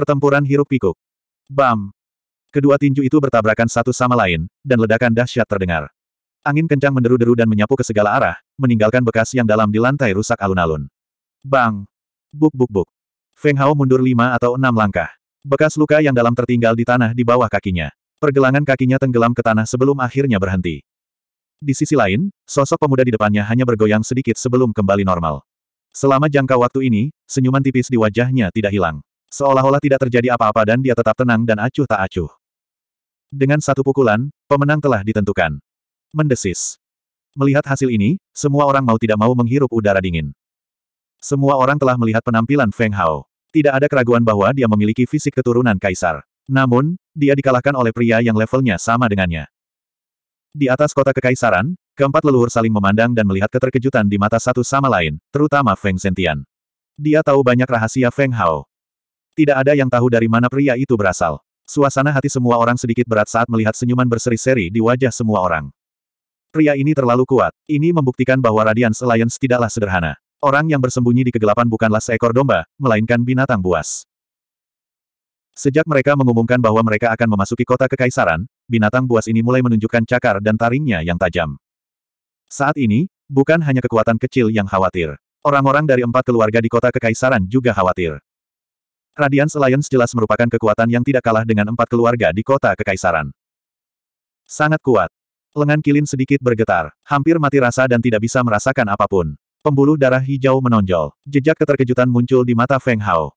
Pertempuran hiruk-pikuk. Bam! Kedua tinju itu bertabrakan satu sama lain, dan ledakan dahsyat terdengar. Angin kencang menderu-deru dan menyapu ke segala arah, meninggalkan bekas yang dalam di lantai rusak alun-alun. Bang! Buk buk buk. Feng Hao mundur lima atau enam langkah. Bekas luka yang dalam tertinggal di tanah di bawah kakinya. Pergelangan kakinya tenggelam ke tanah sebelum akhirnya berhenti. Di sisi lain, sosok pemuda di depannya hanya bergoyang sedikit sebelum kembali normal. Selama jangka waktu ini, senyuman tipis di wajahnya tidak hilang. Seolah-olah tidak terjadi apa-apa dan dia tetap tenang dan acuh tak acuh. Dengan satu pukulan, pemenang telah ditentukan. Mendesis. Melihat hasil ini, semua orang mau tidak mau menghirup udara dingin. Semua orang telah melihat penampilan Feng Hao. Tidak ada keraguan bahwa dia memiliki fisik keturunan kaisar. Namun, dia dikalahkan oleh pria yang levelnya sama dengannya. Di atas kota kekaisaran, keempat leluhur saling memandang dan melihat keterkejutan di mata satu sama lain, terutama Feng Sentian. Dia tahu banyak rahasia Feng Hao. Tidak ada yang tahu dari mana pria itu berasal. Suasana hati semua orang sedikit berat saat melihat senyuman berseri-seri di wajah semua orang. Pria ini terlalu kuat. Ini membuktikan bahwa Radiance Alliance tidaklah sederhana. Orang yang bersembunyi di kegelapan bukanlah seekor domba, melainkan binatang buas. Sejak mereka mengumumkan bahwa mereka akan memasuki kota kekaisaran, binatang buas ini mulai menunjukkan cakar dan taringnya yang tajam. Saat ini, bukan hanya kekuatan kecil yang khawatir. Orang-orang dari empat keluarga di kota kekaisaran juga khawatir. Radiance Alliance jelas merupakan kekuatan yang tidak kalah dengan empat keluarga di kota Kekaisaran. Sangat kuat. Lengan Kilin sedikit bergetar, hampir mati rasa dan tidak bisa merasakan apapun. Pembuluh darah hijau menonjol. Jejak keterkejutan muncul di mata Feng Hao.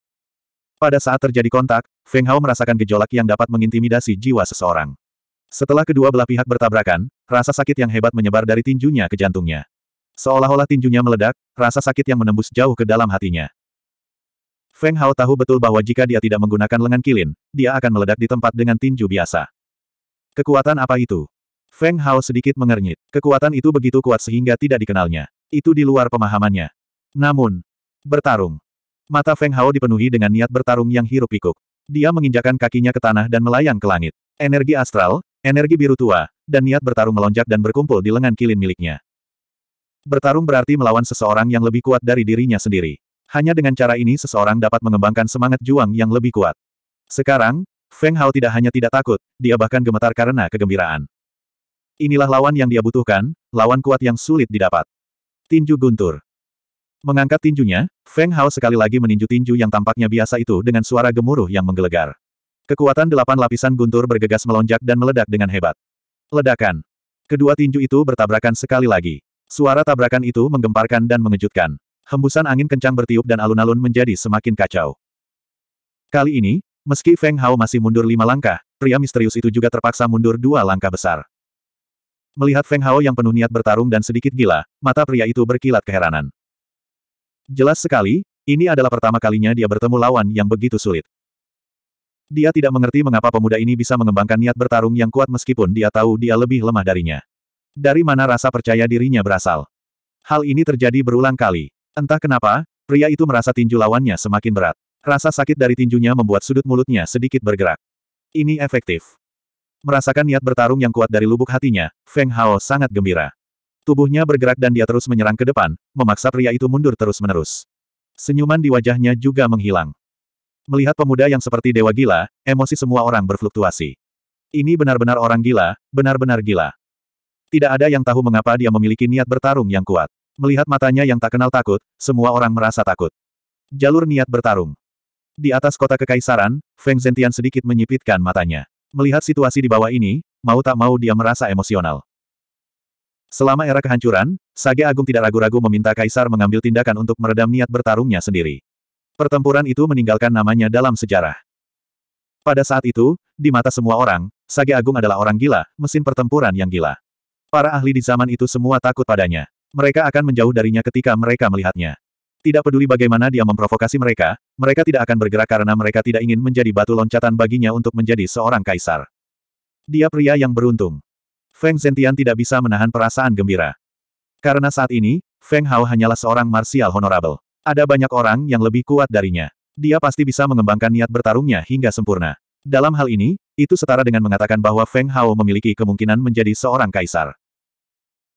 Pada saat terjadi kontak, Feng Hao merasakan gejolak yang dapat mengintimidasi jiwa seseorang. Setelah kedua belah pihak bertabrakan, rasa sakit yang hebat menyebar dari tinjunya ke jantungnya. Seolah-olah tinjunya meledak, rasa sakit yang menembus jauh ke dalam hatinya. Feng Hao tahu betul bahwa jika dia tidak menggunakan lengan kilin, dia akan meledak di tempat dengan tinju biasa. Kekuatan apa itu? Feng Hao sedikit mengernyit. Kekuatan itu begitu kuat sehingga tidak dikenalnya. Itu di luar pemahamannya. Namun, bertarung. Mata Feng Hao dipenuhi dengan niat bertarung yang hirup pikuk. Dia menginjakan kakinya ke tanah dan melayang ke langit. Energi astral, energi biru tua, dan niat bertarung melonjak dan berkumpul di lengan kilin miliknya. Bertarung berarti melawan seseorang yang lebih kuat dari dirinya sendiri. Hanya dengan cara ini seseorang dapat mengembangkan semangat juang yang lebih kuat. Sekarang, Feng Hao tidak hanya tidak takut, dia bahkan gemetar karena kegembiraan. Inilah lawan yang dia butuhkan, lawan kuat yang sulit didapat. Tinju Guntur Mengangkat tinjunya, Feng Hao sekali lagi meninju tinju yang tampaknya biasa itu dengan suara gemuruh yang menggelegar. Kekuatan delapan lapisan guntur bergegas melonjak dan meledak dengan hebat. Ledakan. Kedua tinju itu bertabrakan sekali lagi. Suara tabrakan itu menggemparkan dan mengejutkan. Hembusan angin kencang bertiup dan alun-alun menjadi semakin kacau. Kali ini, meski Feng Hao masih mundur lima langkah, pria misterius itu juga terpaksa mundur dua langkah besar. Melihat Feng Hao yang penuh niat bertarung dan sedikit gila, mata pria itu berkilat keheranan. Jelas sekali, ini adalah pertama kalinya dia bertemu lawan yang begitu sulit. Dia tidak mengerti mengapa pemuda ini bisa mengembangkan niat bertarung yang kuat meskipun dia tahu dia lebih lemah darinya. Dari mana rasa percaya dirinya berasal? Hal ini terjadi berulang kali. Entah kenapa, pria itu merasa tinju lawannya semakin berat. Rasa sakit dari tinjunya membuat sudut mulutnya sedikit bergerak. Ini efektif. Merasakan niat bertarung yang kuat dari lubuk hatinya, Feng Hao sangat gembira. Tubuhnya bergerak dan dia terus menyerang ke depan, memaksa pria itu mundur terus-menerus. Senyuman di wajahnya juga menghilang. Melihat pemuda yang seperti dewa gila, emosi semua orang berfluktuasi. Ini benar-benar orang gila, benar-benar gila. Tidak ada yang tahu mengapa dia memiliki niat bertarung yang kuat. Melihat matanya yang tak kenal takut, semua orang merasa takut. Jalur niat bertarung. Di atas kota kekaisaran, Feng Zentian sedikit menyipitkan matanya. Melihat situasi di bawah ini, mau tak mau dia merasa emosional. Selama era kehancuran, Sage Agung tidak ragu-ragu meminta Kaisar mengambil tindakan untuk meredam niat bertarungnya sendiri. Pertempuran itu meninggalkan namanya dalam sejarah. Pada saat itu, di mata semua orang, Sage Agung adalah orang gila, mesin pertempuran yang gila. Para ahli di zaman itu semua takut padanya. Mereka akan menjauh darinya ketika mereka melihatnya. Tidak peduli bagaimana dia memprovokasi mereka, mereka tidak akan bergerak karena mereka tidak ingin menjadi batu loncatan baginya untuk menjadi seorang kaisar. Dia pria yang beruntung. Feng Zentian tidak bisa menahan perasaan gembira. Karena saat ini, Feng Hao hanyalah seorang martial honorable. Ada banyak orang yang lebih kuat darinya. Dia pasti bisa mengembangkan niat bertarungnya hingga sempurna. Dalam hal ini, itu setara dengan mengatakan bahwa Feng Hao memiliki kemungkinan menjadi seorang kaisar.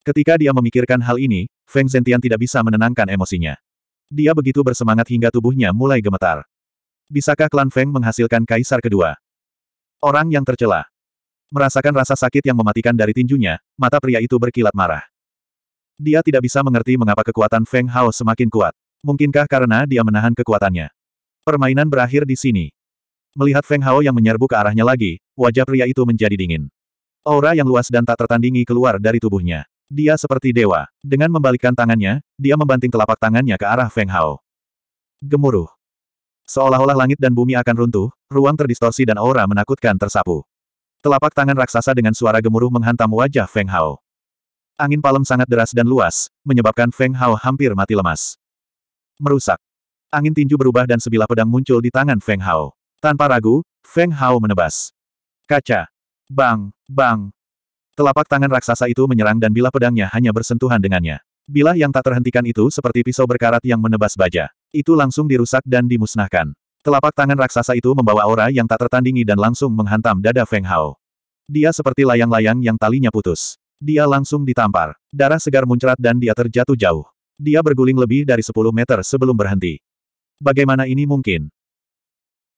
Ketika dia memikirkan hal ini, Feng Zentian tidak bisa menenangkan emosinya. Dia begitu bersemangat hingga tubuhnya mulai gemetar. Bisakah klan Feng menghasilkan kaisar kedua? Orang yang tercela. Merasakan rasa sakit yang mematikan dari tinjunya, mata pria itu berkilat marah. Dia tidak bisa mengerti mengapa kekuatan Feng Hao semakin kuat. Mungkinkah karena dia menahan kekuatannya? Permainan berakhir di sini. Melihat Feng Hao yang menyerbu ke arahnya lagi, wajah pria itu menjadi dingin. Aura yang luas dan tak tertandingi keluar dari tubuhnya. Dia seperti dewa. Dengan membalikkan tangannya, dia membanting telapak tangannya ke arah Feng Hao. Gemuruh. Seolah-olah langit dan bumi akan runtuh, ruang terdistorsi dan aura menakutkan tersapu. Telapak tangan raksasa dengan suara gemuruh menghantam wajah Feng Hao. Angin palem sangat deras dan luas, menyebabkan Feng Hao hampir mati lemas. Merusak. Angin tinju berubah dan sebilah pedang muncul di tangan Feng Hao. Tanpa ragu, Feng Hao menebas. Kaca. Bang, bang, Telapak tangan raksasa itu menyerang dan bilah pedangnya hanya bersentuhan dengannya. Bilah yang tak terhentikan itu seperti pisau berkarat yang menebas baja. Itu langsung dirusak dan dimusnahkan. Telapak tangan raksasa itu membawa aura yang tak tertandingi dan langsung menghantam dada Feng Hao. Dia seperti layang-layang yang talinya putus. Dia langsung ditampar. Darah segar muncrat dan dia terjatuh jauh. Dia berguling lebih dari 10 meter sebelum berhenti. Bagaimana ini mungkin?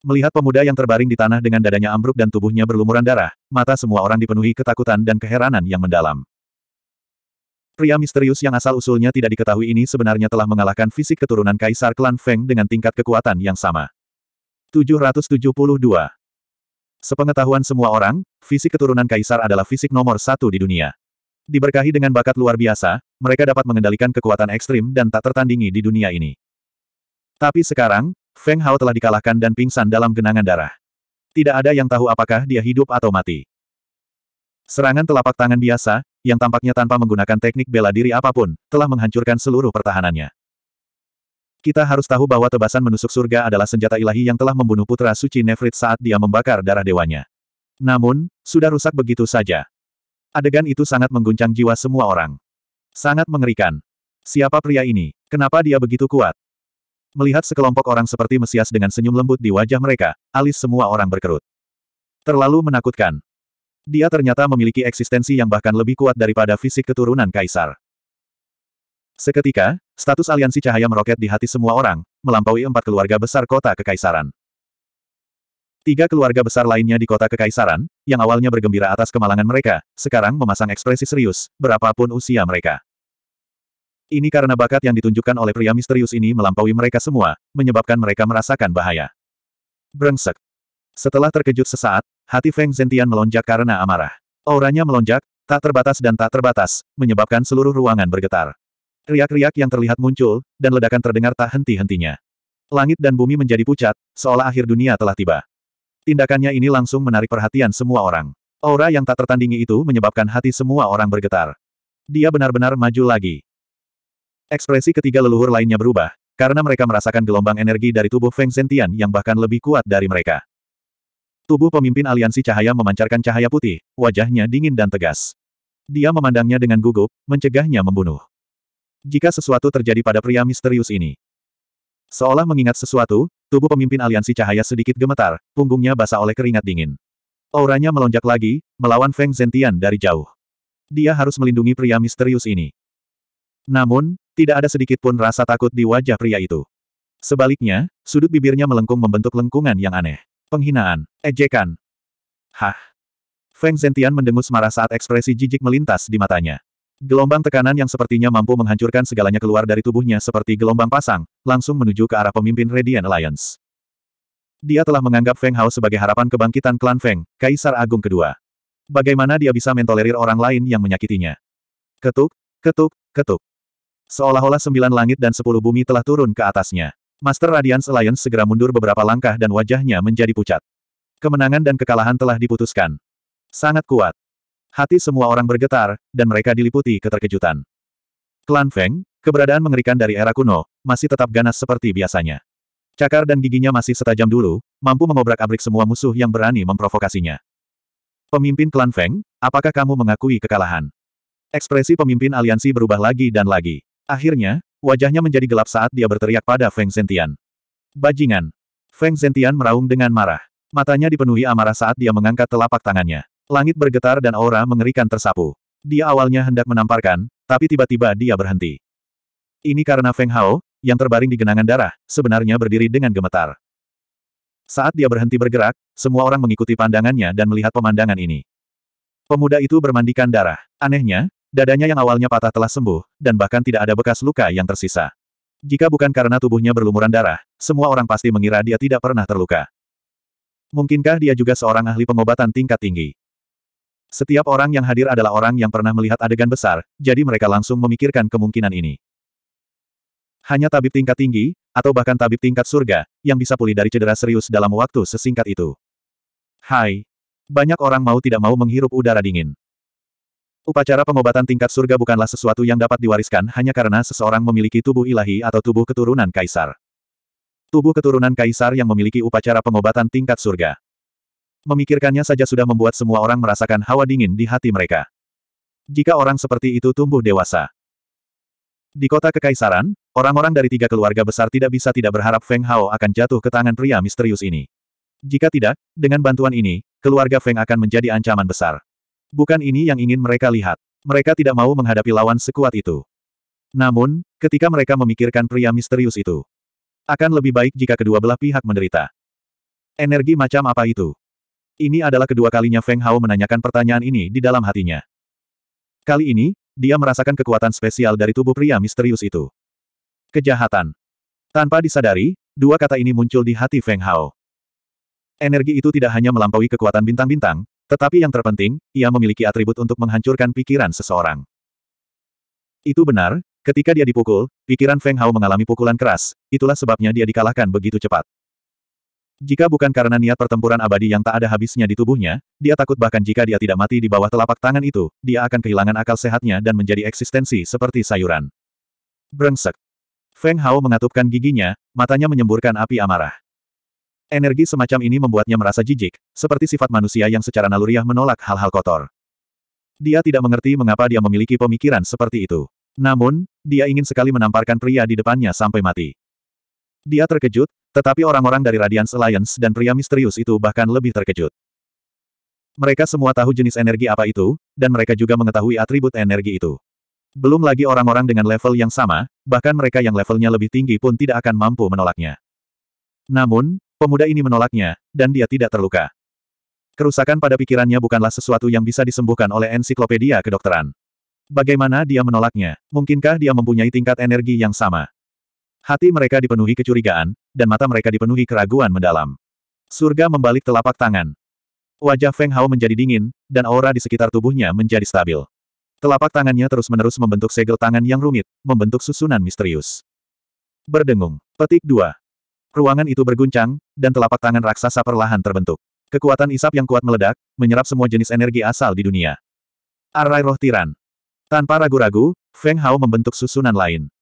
Melihat pemuda yang terbaring di tanah dengan dadanya ambruk dan tubuhnya berlumuran darah, mata semua orang dipenuhi ketakutan dan keheranan yang mendalam. Pria misterius yang asal-usulnya tidak diketahui ini sebenarnya telah mengalahkan fisik keturunan Kaisar Klan Feng dengan tingkat kekuatan yang sama. 772. Sepengetahuan semua orang, fisik keturunan Kaisar adalah fisik nomor satu di dunia. Diberkahi dengan bakat luar biasa, mereka dapat mengendalikan kekuatan ekstrim dan tak tertandingi di dunia ini. Tapi sekarang, Feng Hao telah dikalahkan dan pingsan dalam genangan darah. Tidak ada yang tahu apakah dia hidup atau mati. Serangan telapak tangan biasa, yang tampaknya tanpa menggunakan teknik bela diri apapun, telah menghancurkan seluruh pertahanannya. Kita harus tahu bahwa tebasan menusuk surga adalah senjata ilahi yang telah membunuh putra suci Nefrit saat dia membakar darah dewanya. Namun, sudah rusak begitu saja. Adegan itu sangat mengguncang jiwa semua orang. Sangat mengerikan. Siapa pria ini? Kenapa dia begitu kuat? Melihat sekelompok orang seperti Mesias dengan senyum lembut di wajah mereka, alis semua orang berkerut. Terlalu menakutkan. Dia ternyata memiliki eksistensi yang bahkan lebih kuat daripada fisik keturunan kaisar. Seketika, status aliansi cahaya meroket di hati semua orang, melampaui empat keluarga besar kota kekaisaran. Tiga keluarga besar lainnya di kota kekaisaran, yang awalnya bergembira atas kemalangan mereka, sekarang memasang ekspresi serius, berapapun usia mereka. Ini karena bakat yang ditunjukkan oleh pria misterius ini melampaui mereka semua, menyebabkan mereka merasakan bahaya. Brengsek. Setelah terkejut sesaat, hati Feng Zentian melonjak karena amarah. Auranya melonjak, tak terbatas dan tak terbatas, menyebabkan seluruh ruangan bergetar. Riak-riak yang terlihat muncul, dan ledakan terdengar tak henti-hentinya. Langit dan bumi menjadi pucat, seolah akhir dunia telah tiba. Tindakannya ini langsung menarik perhatian semua orang. Aura yang tak tertandingi itu menyebabkan hati semua orang bergetar. Dia benar-benar maju lagi. Ekspresi ketiga leluhur lainnya berubah, karena mereka merasakan gelombang energi dari tubuh Feng Zentian yang bahkan lebih kuat dari mereka. Tubuh pemimpin aliansi cahaya memancarkan cahaya putih, wajahnya dingin dan tegas. Dia memandangnya dengan gugup, mencegahnya membunuh. Jika sesuatu terjadi pada pria misterius ini. Seolah mengingat sesuatu, tubuh pemimpin aliansi cahaya sedikit gemetar, punggungnya basah oleh keringat dingin. Auranya melonjak lagi, melawan Feng Zentian dari jauh. Dia harus melindungi pria misterius ini. Namun, tidak ada sedikit pun rasa takut di wajah pria itu. Sebaliknya, sudut bibirnya melengkung membentuk lengkungan yang aneh. Penghinaan. Ejekan. Hah. Feng Zentian mendengus marah saat ekspresi jijik melintas di matanya. Gelombang tekanan yang sepertinya mampu menghancurkan segalanya keluar dari tubuhnya seperti gelombang pasang, langsung menuju ke arah pemimpin Radiant Alliance. Dia telah menganggap Feng Hao sebagai harapan kebangkitan klan Feng, Kaisar Agung kedua. Bagaimana dia bisa mentolerir orang lain yang menyakitinya? Ketuk, ketuk, ketuk. Seolah-olah sembilan langit dan sepuluh bumi telah turun ke atasnya. Master Radiance Alliance segera mundur beberapa langkah dan wajahnya menjadi pucat. Kemenangan dan kekalahan telah diputuskan. Sangat kuat. Hati semua orang bergetar, dan mereka diliputi keterkejutan. Klan Feng, keberadaan mengerikan dari era kuno, masih tetap ganas seperti biasanya. Cakar dan giginya masih setajam dulu, mampu mengobrak-abrik semua musuh yang berani memprovokasinya. Pemimpin Klan Feng, apakah kamu mengakui kekalahan? Ekspresi pemimpin aliansi berubah lagi dan lagi. Akhirnya, wajahnya menjadi gelap saat dia berteriak pada Feng Zentian. Bajingan! Feng Zentian meraung dengan marah. Matanya dipenuhi amarah saat dia mengangkat telapak tangannya. Langit bergetar dan aura mengerikan tersapu. Dia awalnya hendak menamparkan, tapi tiba-tiba dia berhenti. Ini karena Feng Hao, yang terbaring di genangan darah, sebenarnya berdiri dengan gemetar. Saat dia berhenti bergerak, semua orang mengikuti pandangannya dan melihat pemandangan ini. Pemuda itu bermandikan darah. Anehnya, Dadanya yang awalnya patah telah sembuh, dan bahkan tidak ada bekas luka yang tersisa. Jika bukan karena tubuhnya berlumuran darah, semua orang pasti mengira dia tidak pernah terluka. Mungkinkah dia juga seorang ahli pengobatan tingkat tinggi? Setiap orang yang hadir adalah orang yang pernah melihat adegan besar, jadi mereka langsung memikirkan kemungkinan ini. Hanya tabib tingkat tinggi, atau bahkan tabib tingkat surga, yang bisa pulih dari cedera serius dalam waktu sesingkat itu. Hai. Banyak orang mau tidak mau menghirup udara dingin. Upacara pengobatan tingkat surga bukanlah sesuatu yang dapat diwariskan hanya karena seseorang memiliki tubuh ilahi atau tubuh keturunan kaisar. Tubuh keturunan kaisar yang memiliki upacara pengobatan tingkat surga. Memikirkannya saja sudah membuat semua orang merasakan hawa dingin di hati mereka. Jika orang seperti itu tumbuh dewasa. Di kota kekaisaran, orang-orang dari tiga keluarga besar tidak bisa tidak berharap Feng Hao akan jatuh ke tangan pria misterius ini. Jika tidak, dengan bantuan ini, keluarga Feng akan menjadi ancaman besar. Bukan ini yang ingin mereka lihat. Mereka tidak mau menghadapi lawan sekuat itu. Namun, ketika mereka memikirkan pria misterius itu, akan lebih baik jika kedua belah pihak menderita. Energi macam apa itu? Ini adalah kedua kalinya Feng Hao menanyakan pertanyaan ini di dalam hatinya. Kali ini, dia merasakan kekuatan spesial dari tubuh pria misterius itu. Kejahatan. Tanpa disadari, dua kata ini muncul di hati Feng Hao. Energi itu tidak hanya melampaui kekuatan bintang-bintang, tetapi yang terpenting, ia memiliki atribut untuk menghancurkan pikiran seseorang. Itu benar, ketika dia dipukul, pikiran Feng Hao mengalami pukulan keras, itulah sebabnya dia dikalahkan begitu cepat. Jika bukan karena niat pertempuran abadi yang tak ada habisnya di tubuhnya, dia takut bahkan jika dia tidak mati di bawah telapak tangan itu, dia akan kehilangan akal sehatnya dan menjadi eksistensi seperti sayuran. Brengsek. Feng Hao mengatupkan giginya, matanya menyemburkan api amarah. Energi semacam ini membuatnya merasa jijik, seperti sifat manusia yang secara naluriah menolak hal-hal kotor. Dia tidak mengerti mengapa dia memiliki pemikiran seperti itu. Namun, dia ingin sekali menamparkan pria di depannya sampai mati. Dia terkejut, tetapi orang-orang dari Radiance Alliance dan pria misterius itu bahkan lebih terkejut. Mereka semua tahu jenis energi apa itu, dan mereka juga mengetahui atribut energi itu. Belum lagi orang-orang dengan level yang sama, bahkan mereka yang levelnya lebih tinggi pun tidak akan mampu menolaknya. Namun, Pemuda ini menolaknya, dan dia tidak terluka. Kerusakan pada pikirannya bukanlah sesuatu yang bisa disembuhkan oleh ensiklopedia kedokteran. Bagaimana dia menolaknya? Mungkinkah dia mempunyai tingkat energi yang sama? Hati mereka dipenuhi kecurigaan, dan mata mereka dipenuhi keraguan mendalam. Surga membalik telapak tangan. Wajah Feng Hao menjadi dingin, dan aura di sekitar tubuhnya menjadi stabil. Telapak tangannya terus-menerus membentuk segel tangan yang rumit, membentuk susunan misterius. Berdengung. Petik 2. Ruangan itu berguncang, dan telapak tangan raksasa perlahan terbentuk. Kekuatan isap yang kuat meledak, menyerap semua jenis energi asal di dunia. Arai roh tiran. Tanpa ragu-ragu, Feng Hao membentuk susunan lain.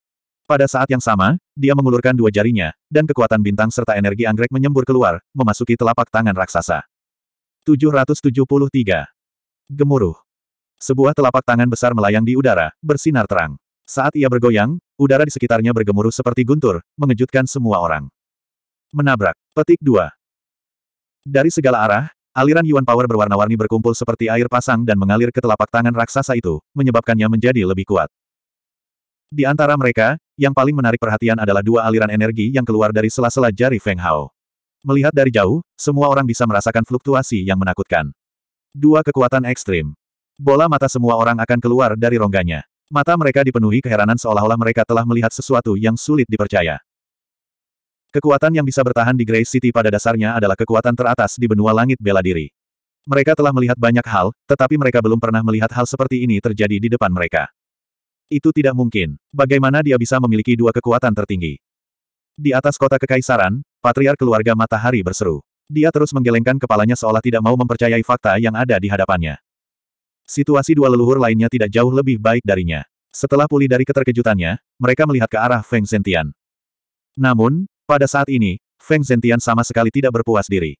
Pada saat yang sama, dia mengulurkan dua jarinya, dan kekuatan bintang serta energi anggrek menyembur keluar, memasuki telapak tangan raksasa. 773. Gemuruh. Sebuah telapak tangan besar melayang di udara, bersinar terang. Saat ia bergoyang, udara di sekitarnya bergemuruh seperti guntur, mengejutkan semua orang. Menabrak. Petik 2. Dari segala arah, aliran Yuan Power berwarna-warni berkumpul seperti air pasang dan mengalir ke telapak tangan raksasa itu, menyebabkannya menjadi lebih kuat. Di antara mereka, yang paling menarik perhatian adalah dua aliran energi yang keluar dari sela-sela jari Feng Hao. Melihat dari jauh, semua orang bisa merasakan fluktuasi yang menakutkan. Dua kekuatan ekstrim. Bola mata semua orang akan keluar dari rongganya. Mata mereka dipenuhi keheranan seolah-olah mereka telah melihat sesuatu yang sulit dipercaya. Kekuatan yang bisa bertahan di Grey City pada dasarnya adalah kekuatan teratas di benua langit bela diri. Mereka telah melihat banyak hal, tetapi mereka belum pernah melihat hal seperti ini terjadi di depan mereka. Itu tidak mungkin. Bagaimana dia bisa memiliki dua kekuatan tertinggi? Di atas kota kekaisaran, patriar keluarga matahari berseru. Dia terus menggelengkan kepalanya seolah tidak mau mempercayai fakta yang ada di hadapannya. Situasi dua leluhur lainnya tidak jauh lebih baik darinya. Setelah pulih dari keterkejutannya, mereka melihat ke arah Feng Zentian. Namun, pada saat ini, Feng Zentian sama sekali tidak berpuas diri.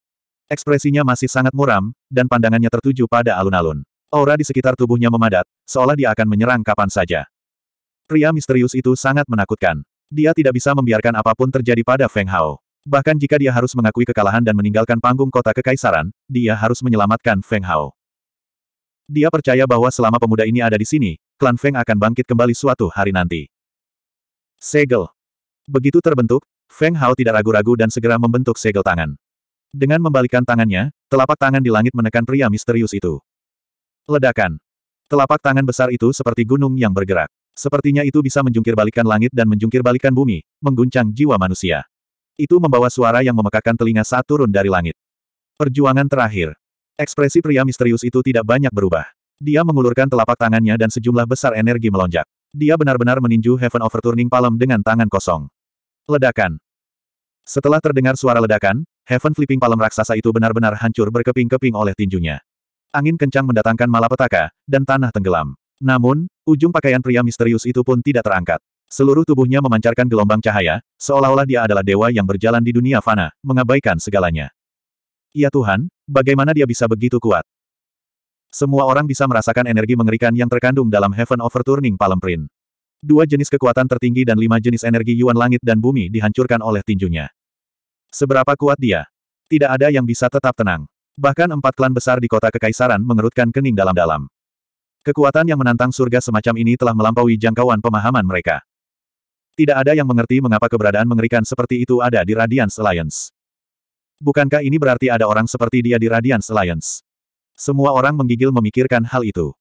Ekspresinya masih sangat muram, dan pandangannya tertuju pada alun-alun. Aura di sekitar tubuhnya memadat, seolah dia akan menyerang kapan saja. Pria misterius itu sangat menakutkan. Dia tidak bisa membiarkan apapun terjadi pada Feng Hao. Bahkan jika dia harus mengakui kekalahan dan meninggalkan panggung kota kekaisaran, dia harus menyelamatkan Feng Hao. Dia percaya bahwa selama pemuda ini ada di sini, klan Feng akan bangkit kembali suatu hari nanti. Segel. Begitu terbentuk, Feng Hao tidak ragu-ragu dan segera membentuk segel tangan. Dengan membalikkan tangannya, telapak tangan di langit menekan pria misterius itu. Ledakan. Telapak tangan besar itu seperti gunung yang bergerak. Sepertinya itu bisa menjungkir langit dan menjungkir bumi, mengguncang jiwa manusia. Itu membawa suara yang memekakan telinga saat turun dari langit. Perjuangan terakhir. Ekspresi pria misterius itu tidak banyak berubah. Dia mengulurkan telapak tangannya dan sejumlah besar energi melonjak. Dia benar-benar meninju Heaven Overturning Palm dengan tangan kosong. Ledakan. Setelah terdengar suara ledakan, Heaven Flipping Palem raksasa itu benar-benar hancur berkeping-keping oleh tinjunya. Angin kencang mendatangkan malapetaka, dan tanah tenggelam. Namun, ujung pakaian pria misterius itu pun tidak terangkat. Seluruh tubuhnya memancarkan gelombang cahaya, seolah-olah dia adalah dewa yang berjalan di dunia fana, mengabaikan segalanya. Ya Tuhan, bagaimana dia bisa begitu kuat? Semua orang bisa merasakan energi mengerikan yang terkandung dalam Heaven Overturning Palem Print. Dua jenis kekuatan tertinggi dan lima jenis energi Yuan Langit dan Bumi dihancurkan oleh tinjunya. Seberapa kuat dia? Tidak ada yang bisa tetap tenang. Bahkan empat klan besar di kota kekaisaran mengerutkan kening dalam-dalam. Kekuatan yang menantang surga semacam ini telah melampaui jangkauan pemahaman mereka. Tidak ada yang mengerti mengapa keberadaan mengerikan seperti itu ada di Radiance Alliance. Bukankah ini berarti ada orang seperti dia di Radiance Alliance? Semua orang menggigil memikirkan hal itu.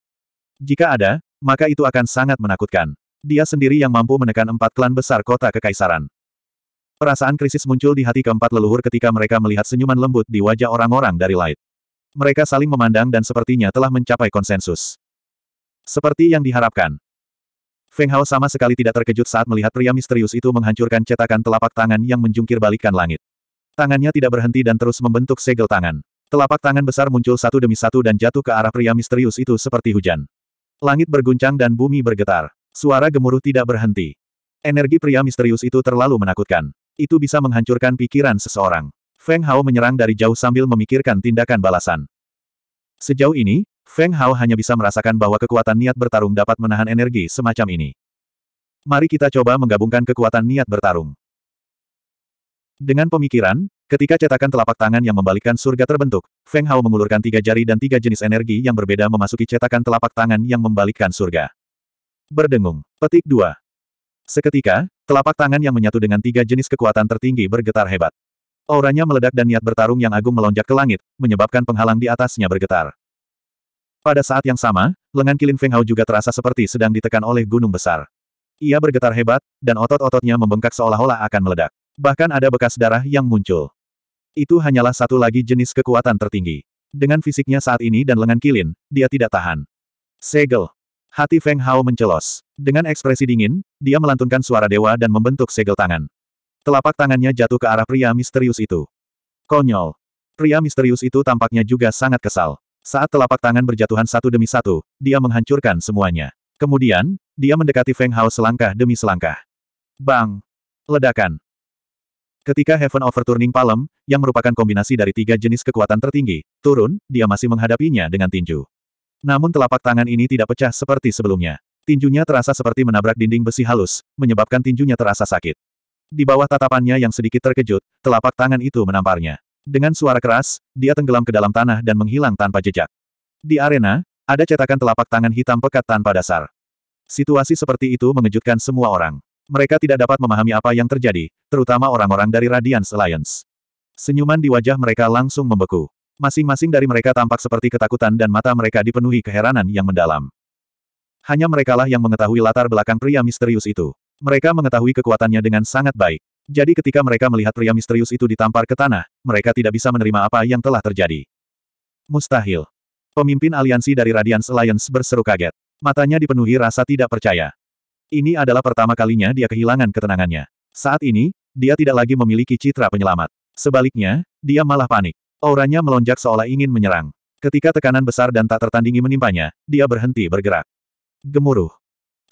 Jika ada, maka itu akan sangat menakutkan dia sendiri yang mampu menekan empat klan besar kota kekaisaran. Perasaan krisis muncul di hati keempat leluhur ketika mereka melihat senyuman lembut di wajah orang-orang dari Light. Mereka saling memandang dan sepertinya telah mencapai konsensus. Seperti yang diharapkan. Feng Hao sama sekali tidak terkejut saat melihat pria misterius itu menghancurkan cetakan telapak tangan yang menjungkir balikan langit. Tangannya tidak berhenti dan terus membentuk segel tangan. Telapak tangan besar muncul satu demi satu dan jatuh ke arah pria misterius itu seperti hujan. Langit berguncang dan bumi bergetar. Suara gemuruh tidak berhenti. Energi pria misterius itu terlalu menakutkan. Itu bisa menghancurkan pikiran seseorang. Feng Hao menyerang dari jauh sambil memikirkan tindakan balasan. Sejauh ini, Feng Hao hanya bisa merasakan bahwa kekuatan niat bertarung dapat menahan energi semacam ini. Mari kita coba menggabungkan kekuatan niat bertarung. Dengan pemikiran, ketika cetakan telapak tangan yang membalikkan surga terbentuk, Feng Hao mengulurkan tiga jari dan tiga jenis energi yang berbeda memasuki cetakan telapak tangan yang membalikkan surga. Berdengung. Petik 2. Seketika, telapak tangan yang menyatu dengan tiga jenis kekuatan tertinggi bergetar hebat. Auranya meledak dan niat bertarung yang agung melonjak ke langit, menyebabkan penghalang di atasnya bergetar. Pada saat yang sama, lengan Kilin Feng Hao juga terasa seperti sedang ditekan oleh gunung besar. Ia bergetar hebat, dan otot-ototnya membengkak seolah-olah akan meledak. Bahkan ada bekas darah yang muncul. Itu hanyalah satu lagi jenis kekuatan tertinggi. Dengan fisiknya saat ini dan lengan Kilin, dia tidak tahan. Segel, Hati Feng Hao mencelos. Dengan ekspresi dingin, dia melantunkan suara dewa dan membentuk segel tangan. Telapak tangannya jatuh ke arah pria misterius itu. Konyol. Pria misterius itu tampaknya juga sangat kesal. Saat telapak tangan berjatuhan satu demi satu, dia menghancurkan semuanya. Kemudian, dia mendekati Feng Hao selangkah demi selangkah. Bang! Ledakan! Ketika Heaven Overturning Palm, yang merupakan kombinasi dari tiga jenis kekuatan tertinggi, turun, dia masih menghadapinya dengan tinju. Namun telapak tangan ini tidak pecah seperti sebelumnya. Tinjunya terasa seperti menabrak dinding besi halus, menyebabkan tinjunya terasa sakit. Di bawah tatapannya yang sedikit terkejut, telapak tangan itu menamparnya. Dengan suara keras, dia tenggelam ke dalam tanah dan menghilang tanpa jejak. Di arena, ada cetakan telapak tangan hitam pekat tanpa dasar. Situasi seperti itu mengejutkan semua orang. Mereka tidak dapat memahami apa yang terjadi, terutama orang-orang dari Radiance Alliance. Senyuman di wajah mereka langsung membeku. Masing-masing dari mereka tampak seperti ketakutan dan mata mereka dipenuhi keheranan yang mendalam. Hanya merekalah yang mengetahui latar belakang pria misterius itu. Mereka mengetahui kekuatannya dengan sangat baik. Jadi ketika mereka melihat pria misterius itu ditampar ke tanah, mereka tidak bisa menerima apa yang telah terjadi. Mustahil. Pemimpin aliansi dari Radiance Alliance berseru kaget. Matanya dipenuhi rasa tidak percaya. Ini adalah pertama kalinya dia kehilangan ketenangannya. Saat ini, dia tidak lagi memiliki citra penyelamat. Sebaliknya, dia malah panik. Auranya melonjak seolah ingin menyerang. Ketika tekanan besar dan tak tertandingi menimpanya, dia berhenti bergerak. Gemuruh.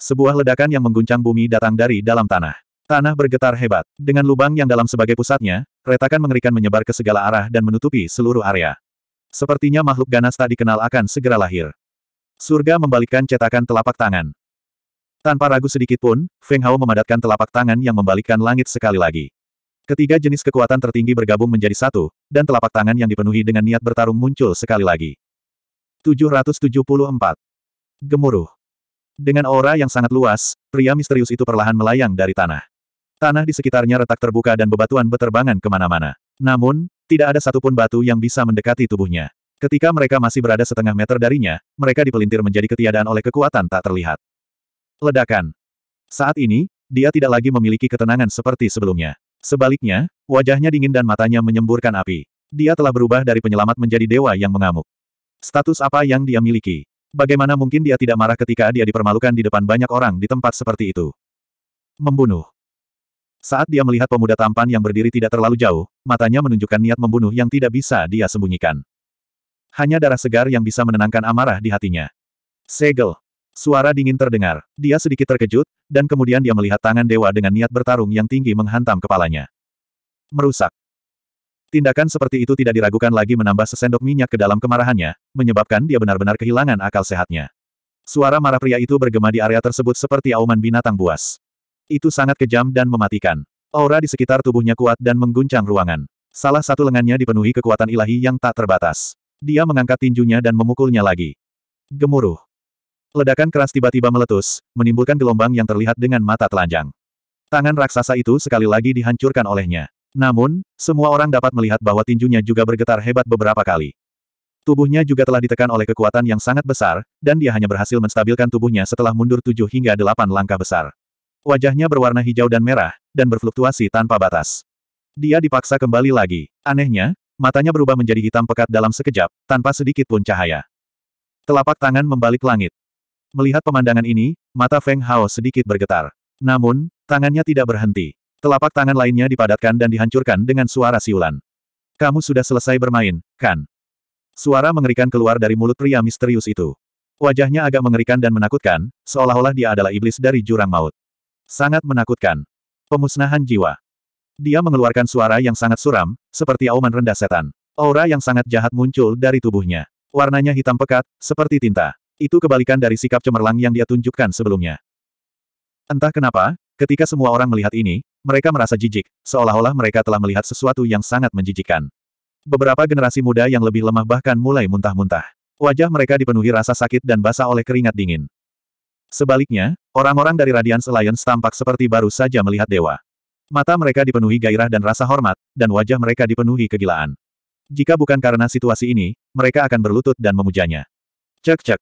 Sebuah ledakan yang mengguncang bumi datang dari dalam tanah. Tanah bergetar hebat. Dengan lubang yang dalam sebagai pusatnya, retakan mengerikan menyebar ke segala arah dan menutupi seluruh area. Sepertinya makhluk ganas tak dikenal akan segera lahir. Surga membalikkan cetakan telapak tangan. Tanpa ragu sedikit pun, Feng Hao memadatkan telapak tangan yang membalikkan langit sekali lagi. Ketiga jenis kekuatan tertinggi bergabung menjadi satu, dan telapak tangan yang dipenuhi dengan niat bertarung muncul sekali lagi. 774. Gemuruh. Dengan aura yang sangat luas, pria misterius itu perlahan melayang dari tanah. Tanah di sekitarnya retak terbuka dan bebatuan beterbangan kemana-mana. Namun, tidak ada satupun batu yang bisa mendekati tubuhnya. Ketika mereka masih berada setengah meter darinya, mereka dipelintir menjadi ketiadaan oleh kekuatan tak terlihat. Ledakan. Saat ini, dia tidak lagi memiliki ketenangan seperti sebelumnya. Sebaliknya, wajahnya dingin dan matanya menyemburkan api. Dia telah berubah dari penyelamat menjadi dewa yang mengamuk. Status apa yang dia miliki? Bagaimana mungkin dia tidak marah ketika dia dipermalukan di depan banyak orang di tempat seperti itu? Membunuh. Saat dia melihat pemuda tampan yang berdiri tidak terlalu jauh, matanya menunjukkan niat membunuh yang tidak bisa dia sembunyikan. Hanya darah segar yang bisa menenangkan amarah di hatinya. Segel. Suara dingin terdengar. Dia sedikit terkejut, dan kemudian dia melihat tangan dewa dengan niat bertarung yang tinggi menghantam kepalanya. Merusak. Tindakan seperti itu tidak diragukan lagi menambah sesendok minyak ke dalam kemarahannya, menyebabkan dia benar-benar kehilangan akal sehatnya. Suara marah pria itu bergema di area tersebut seperti auman binatang buas. Itu sangat kejam dan mematikan. Aura di sekitar tubuhnya kuat dan mengguncang ruangan. Salah satu lengannya dipenuhi kekuatan ilahi yang tak terbatas. Dia mengangkat tinjunya dan memukulnya lagi. Gemuruh. Ledakan keras tiba-tiba meletus, menimbulkan gelombang yang terlihat dengan mata telanjang. Tangan raksasa itu sekali lagi dihancurkan olehnya. Namun, semua orang dapat melihat bahwa tinjunya juga bergetar hebat beberapa kali. Tubuhnya juga telah ditekan oleh kekuatan yang sangat besar, dan dia hanya berhasil menstabilkan tubuhnya setelah mundur tujuh hingga delapan langkah besar. Wajahnya berwarna hijau dan merah, dan berfluktuasi tanpa batas. Dia dipaksa kembali lagi. Anehnya, matanya berubah menjadi hitam pekat dalam sekejap, tanpa sedikit pun cahaya. Telapak tangan membalik langit. Melihat pemandangan ini, mata Feng Hao sedikit bergetar. Namun, tangannya tidak berhenti. Telapak tangan lainnya dipadatkan dan dihancurkan dengan suara siulan. Kamu sudah selesai bermain, kan? Suara mengerikan keluar dari mulut pria misterius itu. Wajahnya agak mengerikan dan menakutkan, seolah-olah dia adalah iblis dari jurang maut. Sangat menakutkan. Pemusnahan jiwa. Dia mengeluarkan suara yang sangat suram, seperti auman rendah setan. Aura yang sangat jahat muncul dari tubuhnya. Warnanya hitam pekat, seperti tinta. Itu kebalikan dari sikap cemerlang yang dia tunjukkan sebelumnya. Entah kenapa, ketika semua orang melihat ini, mereka merasa jijik, seolah-olah mereka telah melihat sesuatu yang sangat menjijikkan. Beberapa generasi muda yang lebih lemah bahkan mulai muntah-muntah. Wajah mereka dipenuhi rasa sakit dan basah oleh keringat dingin. Sebaliknya, orang-orang dari Radiance Alliance tampak seperti baru saja melihat dewa. Mata mereka dipenuhi gairah dan rasa hormat, dan wajah mereka dipenuhi kegilaan. Jika bukan karena situasi ini, mereka akan berlutut dan memujanya. Cek-cek,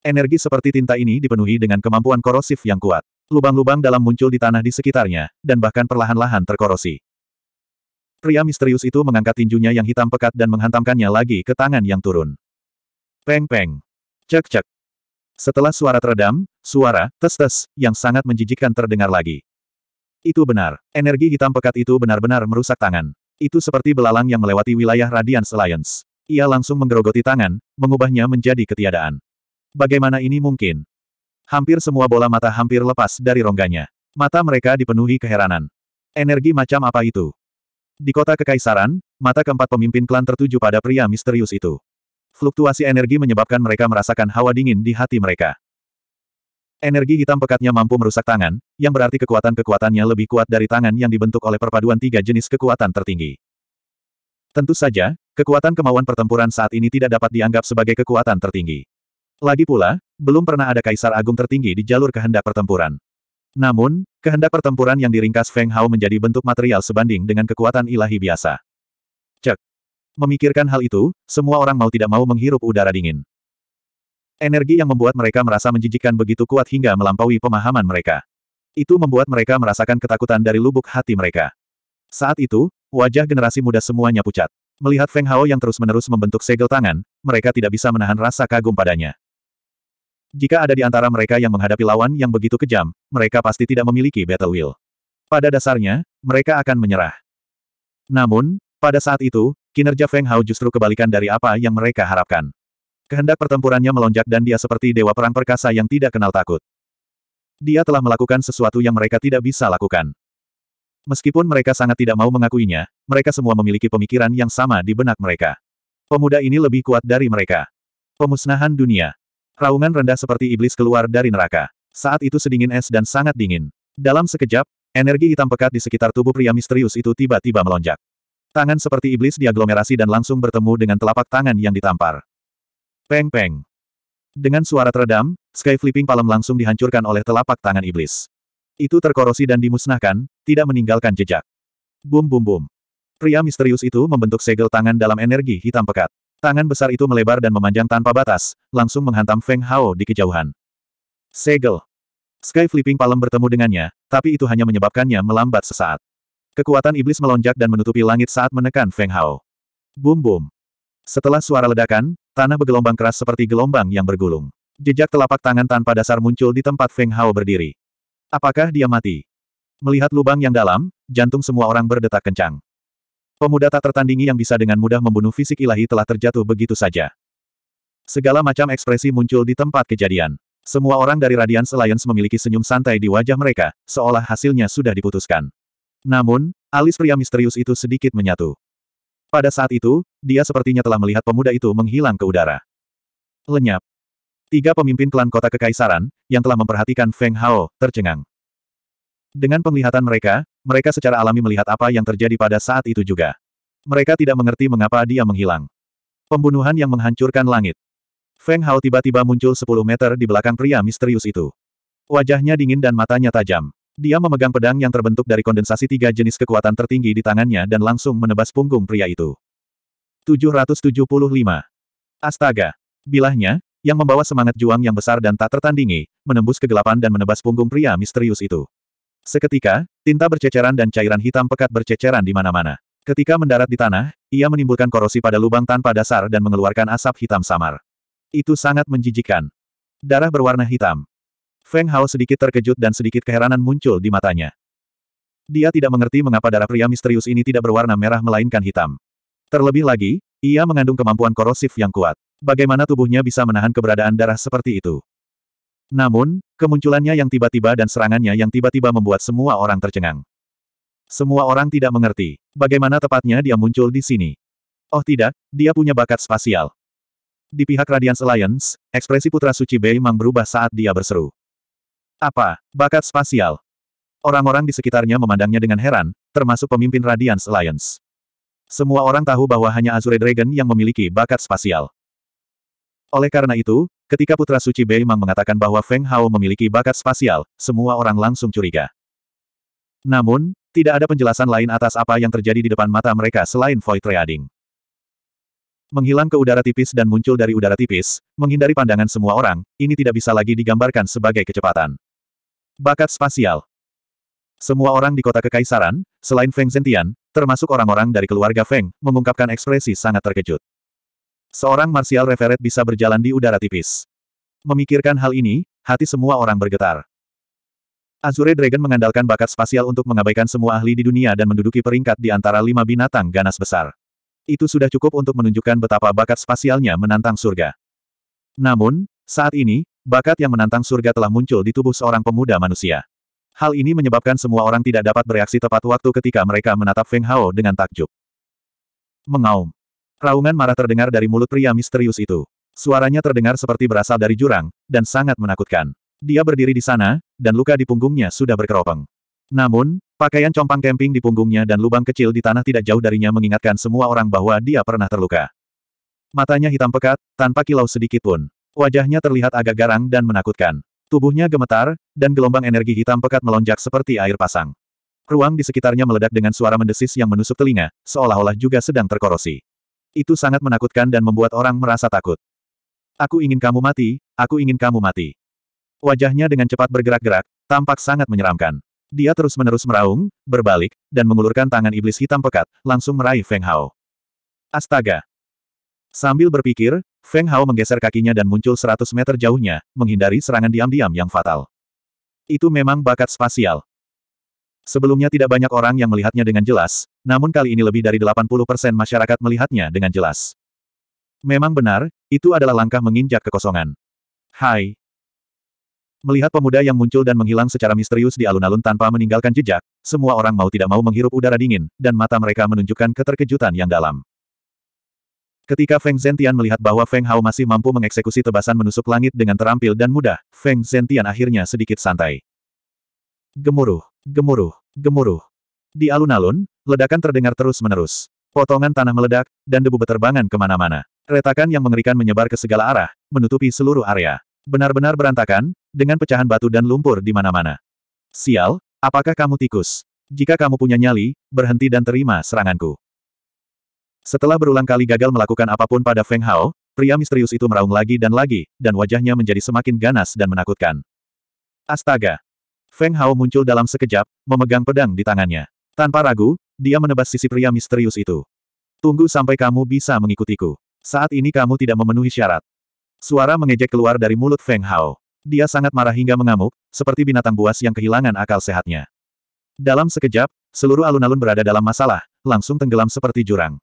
Energi seperti tinta ini dipenuhi dengan kemampuan korosif yang kuat. Lubang-lubang dalam muncul di tanah di sekitarnya, dan bahkan perlahan-lahan terkorosi. Pria misterius itu mengangkat tinjunya yang hitam pekat dan menghantamkannya lagi ke tangan yang turun. Peng-peng. Cek-cek. Setelah suara teredam, suara, tes-tes, yang sangat menjijikkan terdengar lagi. Itu benar. Energi hitam pekat itu benar-benar merusak tangan. Itu seperti belalang yang melewati wilayah Radiance Alliance. Ia langsung menggerogoti tangan, mengubahnya menjadi ketiadaan. Bagaimana ini mungkin? Hampir semua bola mata hampir lepas dari rongganya. Mata mereka dipenuhi keheranan. Energi macam apa itu? Di kota Kekaisaran, mata keempat pemimpin klan tertuju pada pria misterius itu. Fluktuasi energi menyebabkan mereka merasakan hawa dingin di hati mereka. Energi hitam pekatnya mampu merusak tangan, yang berarti kekuatan-kekuatannya lebih kuat dari tangan yang dibentuk oleh perpaduan tiga jenis kekuatan tertinggi. Tentu saja, kekuatan kemauan pertempuran saat ini tidak dapat dianggap sebagai kekuatan tertinggi. Lagi pula, belum pernah ada kaisar agung tertinggi di jalur kehendak pertempuran. Namun, kehendak pertempuran yang diringkas Feng Hao menjadi bentuk material sebanding dengan kekuatan ilahi biasa. Cek. Memikirkan hal itu, semua orang mau tidak mau menghirup udara dingin. Energi yang membuat mereka merasa menjijikkan begitu kuat hingga melampaui pemahaman mereka. Itu membuat mereka merasakan ketakutan dari lubuk hati mereka. Saat itu, wajah generasi muda semuanya pucat. Melihat Feng Hao yang terus-menerus membentuk segel tangan, mereka tidak bisa menahan rasa kagum padanya. Jika ada di antara mereka yang menghadapi lawan yang begitu kejam, mereka pasti tidak memiliki battle will. Pada dasarnya, mereka akan menyerah. Namun, pada saat itu, kinerja Feng Hao justru kebalikan dari apa yang mereka harapkan. Kehendak pertempurannya melonjak dan dia seperti dewa perang perkasa yang tidak kenal takut. Dia telah melakukan sesuatu yang mereka tidak bisa lakukan. Meskipun mereka sangat tidak mau mengakuinya, mereka semua memiliki pemikiran yang sama di benak mereka. Pemuda ini lebih kuat dari mereka. Pemusnahan dunia. Raungan rendah seperti iblis keluar dari neraka. Saat itu sedingin es dan sangat dingin. Dalam sekejap, energi hitam pekat di sekitar tubuh pria misterius itu tiba-tiba melonjak. Tangan seperti iblis diaglomerasi dan langsung bertemu dengan telapak tangan yang ditampar. Peng-peng. Dengan suara teredam, Sky Flipping Palem langsung dihancurkan oleh telapak tangan iblis. Itu terkorosi dan dimusnahkan, tidak meninggalkan jejak. Bum bum bum. Pria misterius itu membentuk segel tangan dalam energi hitam pekat. Tangan besar itu melebar dan memanjang tanpa batas, langsung menghantam Feng Hao di kejauhan. Segel. Sky Flipping Palem bertemu dengannya, tapi itu hanya menyebabkannya melambat sesaat. Kekuatan iblis melonjak dan menutupi langit saat menekan Feng Hao. Bum bum. Setelah suara ledakan, tanah bergelombang keras seperti gelombang yang bergulung. Jejak telapak tangan tanpa dasar muncul di tempat Feng Hao berdiri. Apakah dia mati? Melihat lubang yang dalam, jantung semua orang berdetak kencang. Pemuda tak tertandingi yang bisa dengan mudah membunuh fisik ilahi telah terjatuh begitu saja. Segala macam ekspresi muncul di tempat kejadian. Semua orang dari Radiance Alliance memiliki senyum santai di wajah mereka, seolah hasilnya sudah diputuskan. Namun, alis pria misterius itu sedikit menyatu. Pada saat itu, dia sepertinya telah melihat pemuda itu menghilang ke udara. Lenyap. Tiga pemimpin klan kota kekaisaran, yang telah memperhatikan Feng Hao, tercengang. Dengan penglihatan mereka, mereka secara alami melihat apa yang terjadi pada saat itu juga. Mereka tidak mengerti mengapa dia menghilang. Pembunuhan yang menghancurkan langit. Feng Hao tiba-tiba muncul 10 meter di belakang pria misterius itu. Wajahnya dingin dan matanya tajam. Dia memegang pedang yang terbentuk dari kondensasi tiga jenis kekuatan tertinggi di tangannya dan langsung menebas punggung pria itu. 775. Astaga! Bilahnya, yang membawa semangat juang yang besar dan tak tertandingi, menembus kegelapan dan menebas punggung pria misterius itu. Seketika, tinta berceceran dan cairan hitam pekat berceceran di mana-mana. Ketika mendarat di tanah, ia menimbulkan korosi pada lubang tanpa dasar dan mengeluarkan asap hitam samar. Itu sangat menjijikan. Darah berwarna hitam. Feng Hao sedikit terkejut dan sedikit keheranan muncul di matanya. Dia tidak mengerti mengapa darah pria misterius ini tidak berwarna merah melainkan hitam. Terlebih lagi, ia mengandung kemampuan korosif yang kuat. Bagaimana tubuhnya bisa menahan keberadaan darah seperti itu? Namun, kemunculannya yang tiba-tiba dan serangannya yang tiba-tiba membuat semua orang tercengang. Semua orang tidak mengerti bagaimana tepatnya dia muncul di sini. Oh tidak, dia punya bakat spasial. Di pihak Radiance Alliance, ekspresi Putra Suci Bei Mang berubah saat dia berseru. Apa? Bakat spasial? Orang-orang di sekitarnya memandangnya dengan heran, termasuk pemimpin Radiance Alliance. Semua orang tahu bahwa hanya Azure Dragon yang memiliki bakat spasial. Oleh karena itu, Ketika Putra Suci Bei Mang mengatakan bahwa Feng Hao memiliki bakat spasial, semua orang langsung curiga. Namun, tidak ada penjelasan lain atas apa yang terjadi di depan mata mereka selain Void Reading. Menghilang ke udara tipis dan muncul dari udara tipis, menghindari pandangan semua orang, ini tidak bisa lagi digambarkan sebagai kecepatan. Bakat spasial Semua orang di kota Kekaisaran, selain Feng Zentian, termasuk orang-orang dari keluarga Feng, mengungkapkan ekspresi sangat terkejut. Seorang Martial Reveret bisa berjalan di udara tipis. Memikirkan hal ini, hati semua orang bergetar. Azure Dragon mengandalkan bakat spasial untuk mengabaikan semua ahli di dunia dan menduduki peringkat di antara lima binatang ganas besar. Itu sudah cukup untuk menunjukkan betapa bakat spasialnya menantang surga. Namun, saat ini, bakat yang menantang surga telah muncul di tubuh seorang pemuda manusia. Hal ini menyebabkan semua orang tidak dapat bereaksi tepat waktu ketika mereka menatap Feng Hao dengan takjub. Mengaum. Raungan marah terdengar dari mulut pria misterius itu. Suaranya terdengar seperti berasal dari jurang, dan sangat menakutkan. Dia berdiri di sana, dan luka di punggungnya sudah berkeropeng. Namun, pakaian compang kemping di punggungnya dan lubang kecil di tanah tidak jauh darinya mengingatkan semua orang bahwa dia pernah terluka. Matanya hitam pekat, tanpa kilau sedikit pun. Wajahnya terlihat agak garang dan menakutkan. Tubuhnya gemetar, dan gelombang energi hitam pekat melonjak seperti air pasang. Ruang di sekitarnya meledak dengan suara mendesis yang menusuk telinga, seolah-olah juga sedang terkorosi. Itu sangat menakutkan dan membuat orang merasa takut. Aku ingin kamu mati, aku ingin kamu mati. Wajahnya dengan cepat bergerak-gerak, tampak sangat menyeramkan. Dia terus-menerus meraung, berbalik, dan mengulurkan tangan iblis hitam pekat, langsung meraih Feng Hao. Astaga! Sambil berpikir, Feng Hao menggeser kakinya dan muncul 100 meter jauhnya, menghindari serangan diam-diam yang fatal. Itu memang bakat spasial. Sebelumnya tidak banyak orang yang melihatnya dengan jelas, namun kali ini lebih dari 80% masyarakat melihatnya dengan jelas. Memang benar, itu adalah langkah menginjak kekosongan. Hai. Melihat pemuda yang muncul dan menghilang secara misterius di alun-alun tanpa meninggalkan jejak, semua orang mau tidak mau menghirup udara dingin, dan mata mereka menunjukkan keterkejutan yang dalam. Ketika Feng Zentian melihat bahwa Feng Hao masih mampu mengeksekusi tebasan menusuk langit dengan terampil dan mudah, Feng Zentian akhirnya sedikit santai. Gemuruh, gemuruh. Gemuruh. Di alun-alun, ledakan terdengar terus-menerus. Potongan tanah meledak, dan debu beterbangan kemana-mana. Retakan yang mengerikan menyebar ke segala arah, menutupi seluruh area. Benar-benar berantakan, dengan pecahan batu dan lumpur di mana-mana. Sial, apakah kamu tikus? Jika kamu punya nyali, berhenti dan terima seranganku. Setelah berulang kali gagal melakukan apapun pada Feng Hao, pria misterius itu meraung lagi dan lagi, dan wajahnya menjadi semakin ganas dan menakutkan. Astaga! Feng Hao muncul dalam sekejap, memegang pedang di tangannya. Tanpa ragu, dia menebas sisi pria misterius itu. Tunggu sampai kamu bisa mengikutiku. Saat ini kamu tidak memenuhi syarat. Suara mengejek keluar dari mulut Feng Hao. Dia sangat marah hingga mengamuk, seperti binatang buas yang kehilangan akal sehatnya. Dalam sekejap, seluruh alun-alun berada dalam masalah, langsung tenggelam seperti jurang.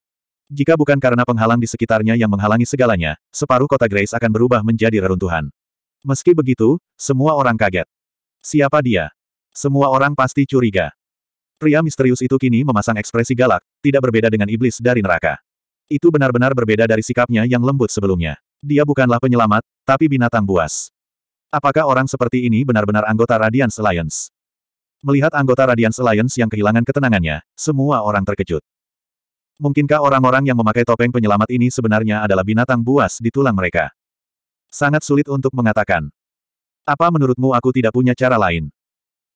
Jika bukan karena penghalang di sekitarnya yang menghalangi segalanya, separuh kota Grace akan berubah menjadi reruntuhan. Meski begitu, semua orang kaget. Siapa dia? Semua orang pasti curiga. Pria misterius itu kini memasang ekspresi galak, tidak berbeda dengan iblis dari neraka. Itu benar-benar berbeda dari sikapnya yang lembut sebelumnya. Dia bukanlah penyelamat, tapi binatang buas. Apakah orang seperti ini benar-benar anggota Radiance Alliance? Melihat anggota Radiance Alliance yang kehilangan ketenangannya, semua orang terkejut. Mungkinkah orang-orang yang memakai topeng penyelamat ini sebenarnya adalah binatang buas di tulang mereka? Sangat sulit untuk mengatakan. Apa menurutmu aku tidak punya cara lain?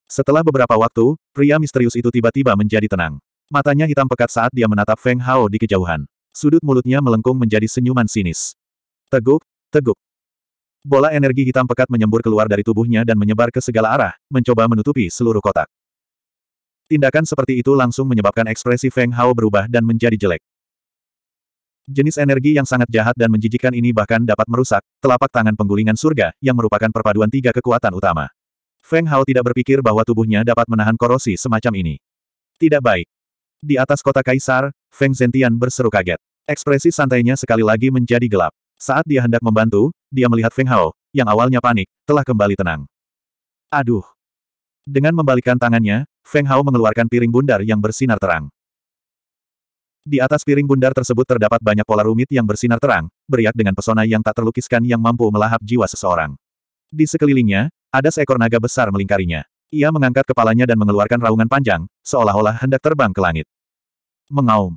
Setelah beberapa waktu, pria misterius itu tiba-tiba menjadi tenang. Matanya hitam pekat saat dia menatap Feng Hao di kejauhan. Sudut mulutnya melengkung menjadi senyuman sinis. Teguk, teguk. Bola energi hitam pekat menyembur keluar dari tubuhnya dan menyebar ke segala arah, mencoba menutupi seluruh kotak. Tindakan seperti itu langsung menyebabkan ekspresi Feng Hao berubah dan menjadi jelek. Jenis energi yang sangat jahat dan menjijikan ini bahkan dapat merusak telapak tangan penggulingan surga yang merupakan perpaduan tiga kekuatan utama. Feng Hao tidak berpikir bahwa tubuhnya dapat menahan korosi semacam ini. Tidak baik. Di atas kota Kaisar, Feng Zentian berseru kaget. Ekspresi santainya sekali lagi menjadi gelap. Saat dia hendak membantu, dia melihat Feng Hao, yang awalnya panik, telah kembali tenang. Aduh. Dengan membalikkan tangannya, Feng Hao mengeluarkan piring bundar yang bersinar terang. Di atas piring bundar tersebut terdapat banyak pola rumit yang bersinar terang, beriak dengan pesona yang tak terlukiskan yang mampu melahap jiwa seseorang. Di sekelilingnya, ada seekor naga besar melingkarinya. Ia mengangkat kepalanya dan mengeluarkan raungan panjang, seolah-olah hendak terbang ke langit. Mengaum.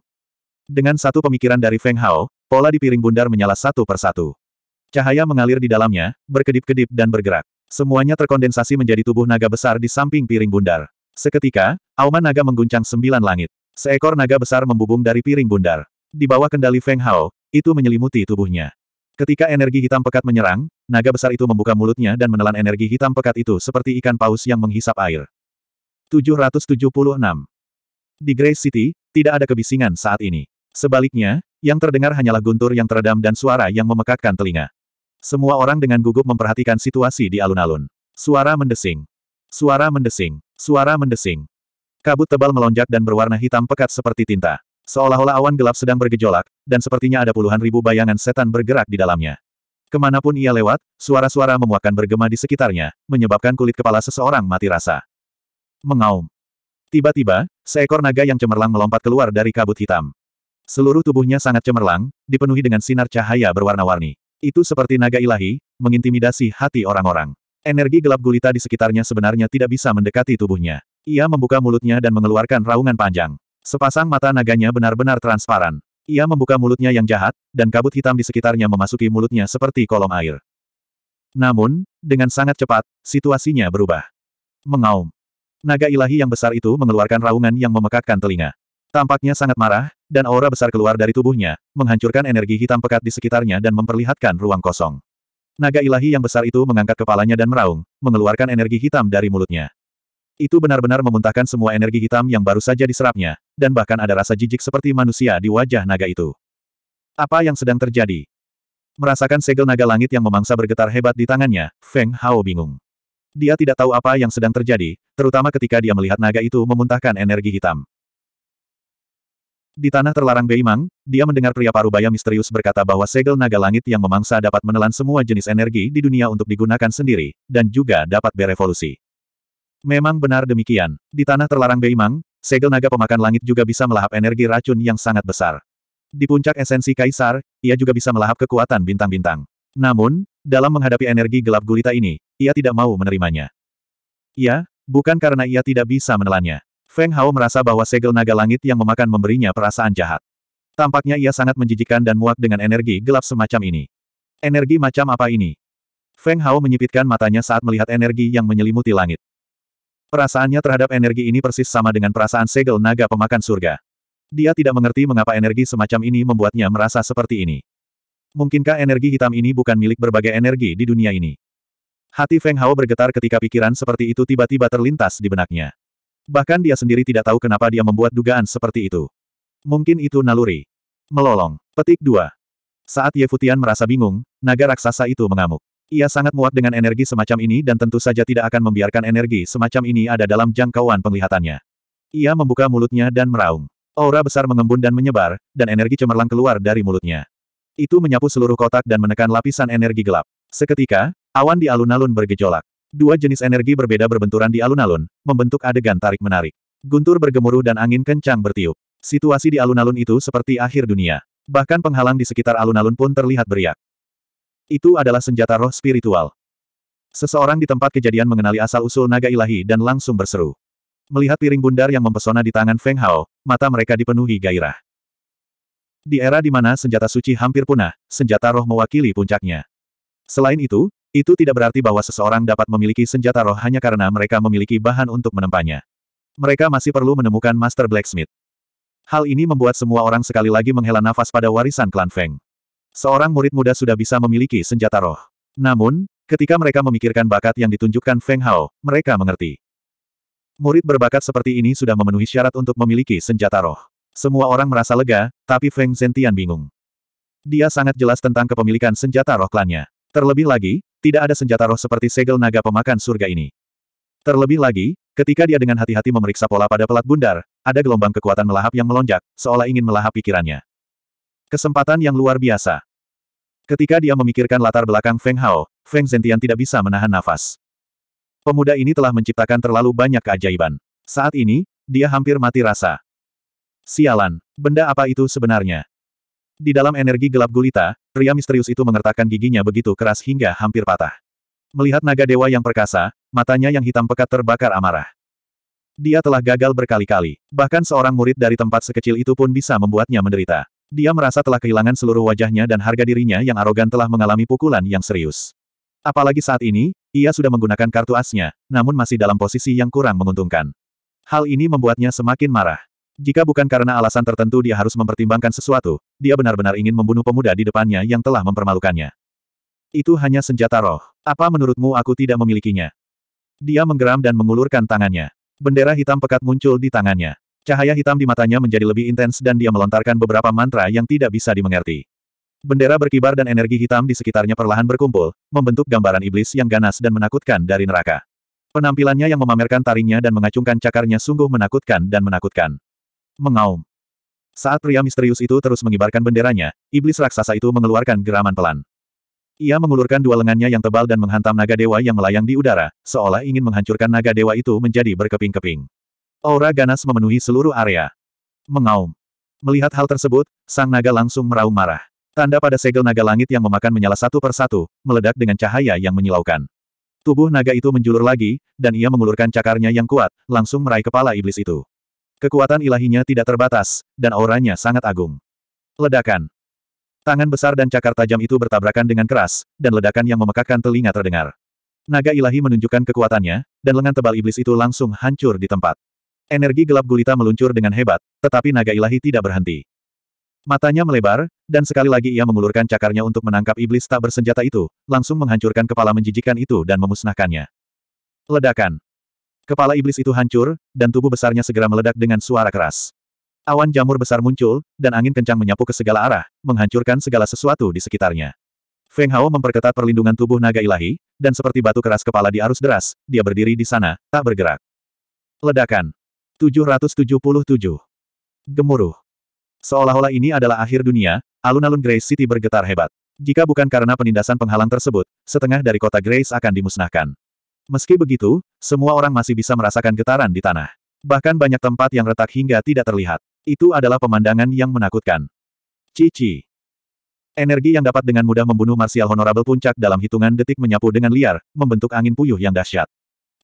Dengan satu pemikiran dari Feng Hao, pola di piring bundar menyala satu persatu. Cahaya mengalir di dalamnya, berkedip-kedip dan bergerak. Semuanya terkondensasi menjadi tubuh naga besar di samping piring bundar. Seketika, auman naga mengguncang sembilan langit. Seekor naga besar membubung dari piring bundar. Di bawah kendali Feng Hao, itu menyelimuti tubuhnya. Ketika energi hitam pekat menyerang, naga besar itu membuka mulutnya dan menelan energi hitam pekat itu seperti ikan paus yang menghisap air. 776. Di Grey City, tidak ada kebisingan saat ini. Sebaliknya, yang terdengar hanyalah guntur yang teredam dan suara yang memekakkan telinga. Semua orang dengan gugup memperhatikan situasi di alun-alun. Suara mendesing. Suara mendesing. Suara mendesing. Kabut tebal melonjak dan berwarna hitam pekat seperti tinta. Seolah-olah awan gelap sedang bergejolak, dan sepertinya ada puluhan ribu bayangan setan bergerak di dalamnya. Kemanapun ia lewat, suara-suara memuakkan bergema di sekitarnya, menyebabkan kulit kepala seseorang mati rasa. Mengaum. Tiba-tiba, seekor naga yang cemerlang melompat keluar dari kabut hitam. Seluruh tubuhnya sangat cemerlang, dipenuhi dengan sinar cahaya berwarna-warni. Itu seperti naga ilahi, mengintimidasi hati orang-orang. Energi gelap gulita di sekitarnya sebenarnya tidak bisa mendekati tubuhnya. Ia membuka mulutnya dan mengeluarkan raungan panjang. Sepasang mata naganya benar-benar transparan. Ia membuka mulutnya yang jahat, dan kabut hitam di sekitarnya memasuki mulutnya seperti kolom air. Namun, dengan sangat cepat, situasinya berubah. Mengaum. Naga ilahi yang besar itu mengeluarkan raungan yang memekakkan telinga. Tampaknya sangat marah, dan aura besar keluar dari tubuhnya, menghancurkan energi hitam pekat di sekitarnya dan memperlihatkan ruang kosong. Naga ilahi yang besar itu mengangkat kepalanya dan meraung, mengeluarkan energi hitam dari mulutnya. Itu benar-benar memuntahkan semua energi hitam yang baru saja diserapnya, dan bahkan ada rasa jijik seperti manusia di wajah naga itu. Apa yang sedang terjadi? Merasakan segel naga langit yang memangsa bergetar hebat di tangannya, Feng Hao bingung. Dia tidak tahu apa yang sedang terjadi, terutama ketika dia melihat naga itu memuntahkan energi hitam. Di tanah terlarang Beimang, dia mendengar pria parubaya misterius berkata bahwa segel naga langit yang memangsa dapat menelan semua jenis energi di dunia untuk digunakan sendiri, dan juga dapat berevolusi. Memang benar demikian. Di tanah terlarang Beimang, segel naga pemakan langit juga bisa melahap energi racun yang sangat besar. Di puncak esensi kaisar, ia juga bisa melahap kekuatan bintang-bintang. Namun, dalam menghadapi energi gelap gulita ini, ia tidak mau menerimanya. Ya, bukan karena ia tidak bisa menelannya. Feng Hao merasa bahwa segel naga langit yang memakan memberinya perasaan jahat. Tampaknya ia sangat menjijikan dan muak dengan energi gelap semacam ini. Energi macam apa ini? Feng Hao menyipitkan matanya saat melihat energi yang menyelimuti langit. Perasaannya terhadap energi ini persis sama dengan perasaan segel naga pemakan surga. Dia tidak mengerti mengapa energi semacam ini membuatnya merasa seperti ini. Mungkinkah energi hitam ini bukan milik berbagai energi di dunia ini? Hati Feng Hao bergetar ketika pikiran seperti itu tiba-tiba terlintas di benaknya. Bahkan dia sendiri tidak tahu kenapa dia membuat dugaan seperti itu. Mungkin itu naluri. Melolong. Petik 2. Saat Ye Futian merasa bingung, naga raksasa itu mengamuk. Ia sangat muak dengan energi semacam ini dan tentu saja tidak akan membiarkan energi semacam ini ada dalam jangkauan penglihatannya. Ia membuka mulutnya dan meraung. Aura besar mengembun dan menyebar, dan energi cemerlang keluar dari mulutnya. Itu menyapu seluruh kotak dan menekan lapisan energi gelap. Seketika, awan di alun-alun bergejolak. Dua jenis energi berbeda berbenturan di alun-alun, membentuk adegan tarik-menarik. Guntur bergemuruh dan angin kencang bertiup. Situasi di alun-alun itu seperti akhir dunia. Bahkan penghalang di sekitar alun-alun pun terlihat beriak. Itu adalah senjata roh spiritual. Seseorang di tempat kejadian mengenali asal-usul naga ilahi dan langsung berseru. Melihat piring bundar yang mempesona di tangan Feng Hao, mata mereka dipenuhi gairah. Di era di mana senjata suci hampir punah, senjata roh mewakili puncaknya. Selain itu, itu tidak berarti bahwa seseorang dapat memiliki senjata roh hanya karena mereka memiliki bahan untuk menempanya. Mereka masih perlu menemukan Master Blacksmith. Hal ini membuat semua orang sekali lagi menghela nafas pada warisan klan Feng. Seorang murid muda sudah bisa memiliki senjata roh. Namun, ketika mereka memikirkan bakat yang ditunjukkan Feng Hao, mereka mengerti. Murid berbakat seperti ini sudah memenuhi syarat untuk memiliki senjata roh. Semua orang merasa lega, tapi Feng Zentian bingung. Dia sangat jelas tentang kepemilikan senjata roh klannya. Terlebih lagi, tidak ada senjata roh seperti segel naga pemakan surga ini. Terlebih lagi, ketika dia dengan hati-hati memeriksa pola pada pelat bundar, ada gelombang kekuatan melahap yang melonjak, seolah ingin melahap pikirannya. Kesempatan yang luar biasa. Ketika dia memikirkan latar belakang Feng Hao, Feng Zentian tidak bisa menahan nafas. Pemuda ini telah menciptakan terlalu banyak keajaiban. Saat ini, dia hampir mati rasa. Sialan, benda apa itu sebenarnya? Di dalam energi gelap gulita, pria misterius itu mengertakkan giginya begitu keras hingga hampir patah. Melihat naga dewa yang perkasa, matanya yang hitam pekat terbakar amarah. Dia telah gagal berkali-kali, bahkan seorang murid dari tempat sekecil itu pun bisa membuatnya menderita. Dia merasa telah kehilangan seluruh wajahnya dan harga dirinya yang arogan telah mengalami pukulan yang serius. Apalagi saat ini, ia sudah menggunakan kartu asnya, namun masih dalam posisi yang kurang menguntungkan. Hal ini membuatnya semakin marah. Jika bukan karena alasan tertentu dia harus mempertimbangkan sesuatu, dia benar-benar ingin membunuh pemuda di depannya yang telah mempermalukannya. Itu hanya senjata roh. Apa menurutmu aku tidak memilikinya? Dia menggeram dan mengulurkan tangannya. Bendera hitam pekat muncul di tangannya. Cahaya hitam di matanya menjadi lebih intens dan dia melontarkan beberapa mantra yang tidak bisa dimengerti. Bendera berkibar dan energi hitam di sekitarnya perlahan berkumpul, membentuk gambaran iblis yang ganas dan menakutkan dari neraka. Penampilannya yang memamerkan taringnya dan mengacungkan cakarnya sungguh menakutkan dan menakutkan. Mengaum. Saat pria misterius itu terus mengibarkan benderanya, iblis raksasa itu mengeluarkan geraman pelan. Ia mengulurkan dua lengannya yang tebal dan menghantam naga dewa yang melayang di udara, seolah ingin menghancurkan naga dewa itu menjadi berkeping-keping. Aura ganas memenuhi seluruh area. Mengaum. Melihat hal tersebut, sang naga langsung meraung marah. Tanda pada segel naga langit yang memakan menyala satu persatu, meledak dengan cahaya yang menyilaukan. Tubuh naga itu menjulur lagi, dan ia mengulurkan cakarnya yang kuat, langsung meraih kepala iblis itu. Kekuatan ilahinya tidak terbatas, dan auranya sangat agung. Ledakan. Tangan besar dan cakar tajam itu bertabrakan dengan keras, dan ledakan yang memekakkan telinga terdengar. Naga ilahi menunjukkan kekuatannya, dan lengan tebal iblis itu langsung hancur di tempat. Energi gelap gulita meluncur dengan hebat, tetapi naga ilahi tidak berhenti. Matanya melebar, dan sekali lagi ia mengulurkan cakarnya untuk menangkap iblis tak bersenjata itu, langsung menghancurkan kepala menjijikan itu dan memusnahkannya. Ledakan. Kepala iblis itu hancur, dan tubuh besarnya segera meledak dengan suara keras. Awan jamur besar muncul, dan angin kencang menyapu ke segala arah, menghancurkan segala sesuatu di sekitarnya. Feng Hao memperketat perlindungan tubuh naga ilahi, dan seperti batu keras kepala di arus deras, dia berdiri di sana, tak bergerak. Ledakan. 777. Gemuruh. Seolah-olah ini adalah akhir dunia, alun-alun Grace City bergetar hebat. Jika bukan karena penindasan penghalang tersebut, setengah dari kota Grace akan dimusnahkan. Meski begitu, semua orang masih bisa merasakan getaran di tanah. Bahkan banyak tempat yang retak hingga tidak terlihat. Itu adalah pemandangan yang menakutkan. Cici. Energi yang dapat dengan mudah membunuh Martial Honorable Puncak dalam hitungan detik menyapu dengan liar, membentuk angin puyuh yang dahsyat.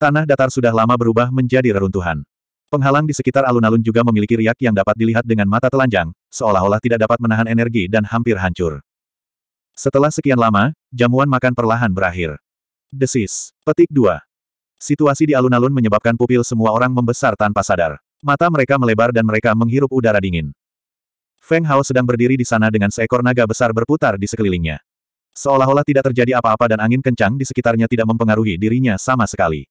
Tanah datar sudah lama berubah menjadi reruntuhan. Penghalang di sekitar alun-alun juga memiliki riak yang dapat dilihat dengan mata telanjang, seolah-olah tidak dapat menahan energi dan hampir hancur. Setelah sekian lama, jamuan makan perlahan berakhir. Desis. Petik 2. Situasi di alun-alun menyebabkan pupil semua orang membesar tanpa sadar. Mata mereka melebar dan mereka menghirup udara dingin. Feng Hao sedang berdiri di sana dengan seekor naga besar berputar di sekelilingnya. Seolah-olah tidak terjadi apa-apa dan angin kencang di sekitarnya tidak mempengaruhi dirinya sama sekali.